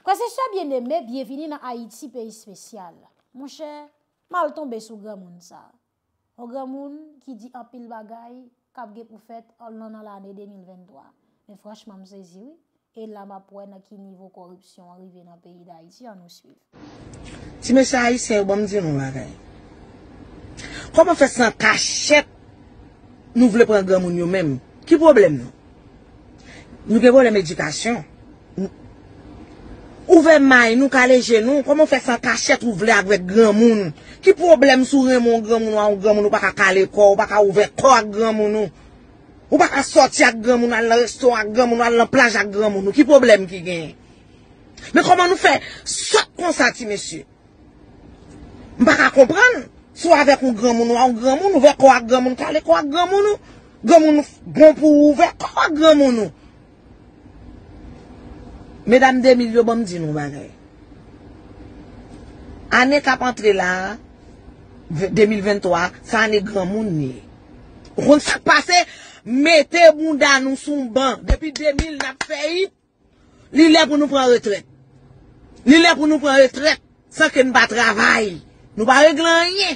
Kwa se sa biene me, bienvini nan Haiti, peyi spesyal. Mwenche, mal tonbe sou gremoun sa. O gremoun ki di apil bagay, kap gen pou fet, al nan al ane de 1923. Men franchman msezi ou, el la ma pouen na ki nivou korupsyon orive nan peyi da Haiti anouswi. Ti me sa Haiti, se ou ban mdi mwen la gaye. Koman fe san kachet nou vle pren gamoun nou men? Ki problem nou? Nou gebo le medikasyon? Ouve may nou, kale genoun? Koman fe san kachet nou vle agvek gamoun nou? Ki problem sou remon gamoun nou an gamoun nou? Ou baka kale kor, ou baka ouve kor gamoun nou? Ou baka soti aggamoun nou, ala reston aggamoun nou, ala plaj aggamoun nou? Ki problem ki gen? Men koman nou fe sot konsanti, mesye? M baka kompran nou? Swa vek ou gran moun ou a ou gran moun ou vek ou a gran moun ou talek ou a gran moun ou. Gran moun bon ou gompou ou vek ou a gran moun ou. Medan 2000 yo ba mdi nou manè. Ane kap entre la, 2023, sa ane gran moun ni. Ou kon se pase, mete moun dan nou sou mban. Depi 2009 feyip, li lè pou nou pran retret. Li lè pou nou pran retret, sa ke nou ba travay. Nou ba reglanyè.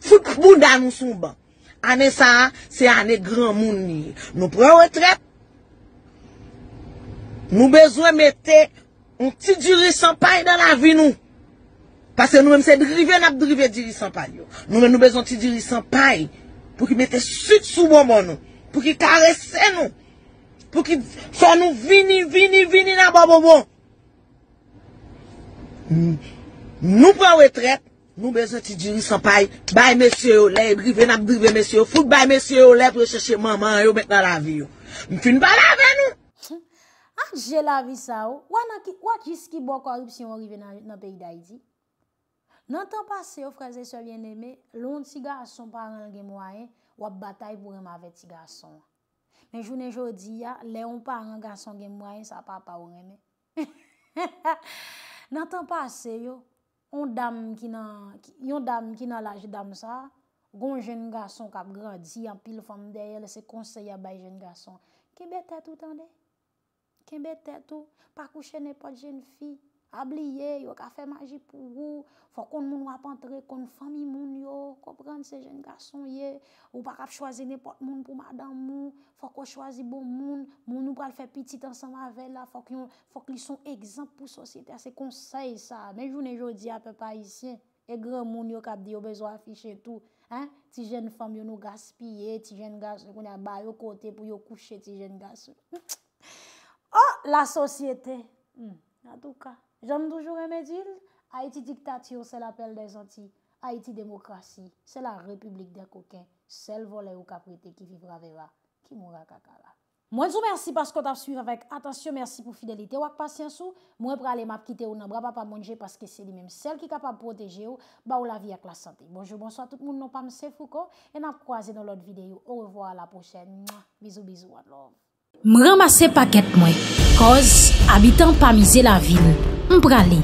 Fouk bouda nou soun ban. Ane sa, se ane gran moun ni. Nou prewe trep. Nou bezwe mette un ti diri san paye dan la vi nou. Pase nou men se drive nap drive diri san paye yo. Nou men nou bezwe ti diri san paye pou ki mette sut sou bonbon nou. Pou ki karesse nou. Pou ki sa nou vini, vini, vini nan bonbon bon. Nou prewe trep. Nou bezan ti diri san paye, baye mesye yo le, brive nan brive mesye yo, foute baye mesye yo le, precheche maman yo, bete nan lavi yo. M fini baye lavi nou! Ak jè lavi sa yo, wak jis ki bokorip si yo brive nan peyida yi di? Nan tan pase yo fraze sol yen eme, loun ti gason paran gen mwayen, wap batay vwem avet ti gason. Menjou nen jodi ya, lèon paran gason gen mwayen sa papa ou ene. Nan tan pase yo... yon dam ki nan laje dam sa, gon jen gason kap grandi, an pil fam deye, le se konseya bay jen gason, kebe tetou tan de? Kebe tetou? Pakouche ne pot jen fi? Abli ye, yo ka fe maji pou rou. Fok kon moun wap antre kon fami moun yo. Koprand se jen gason ye. Ou pa kap chwazi nepot moun pou madan moun. Fok wak chwazi bon moun. Moun nou pral fe pitit ansan wave la. Fok li son egzant pou sosyete. Ase konsey sa. Menjou ne jodi apè pa isye. E gre moun yo kap di yo bezwa fiche tout. Ti jen fami yo nou gaspi ye. Ti jen gason koun ya baryo kote pou yo kouche ti jen gason. Oh la sosyete. La hmm, touka. Janm doujou remedil, Haiti diktatiyon se la pelle non. de zanti, Haiti demokrasi, se la republik de koken, sel vole ou kapite ki vibra veva, ki moura kakara. Mwen sou mersi paskot ap suyve vek, atasyon mersi pou fidelite wak pasyansou, mwen prale map kite ou nan bra pa pa mounje paske se li menm sel ki kapab proteje ou, ba ou la vi ak la sante. Bonjou, bonsoit tout moun, non pa mse fouko, en ap kroaze nan lot videyo, ou revo a la pwoshen, mwa, bizou bizou, wadlo. M ramase paket mwen, koz abitan pa mize la vil, m pra li.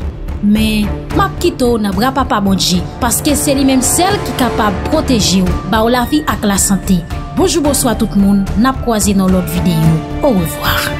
Men, map kito na bra pa pa modji, paske se li menm sel ki kapab proteji ou, ba ou la vi ak la sante. Bojou bojou a tout moun, nap kwa zi nan lot videyo. Ou revoar.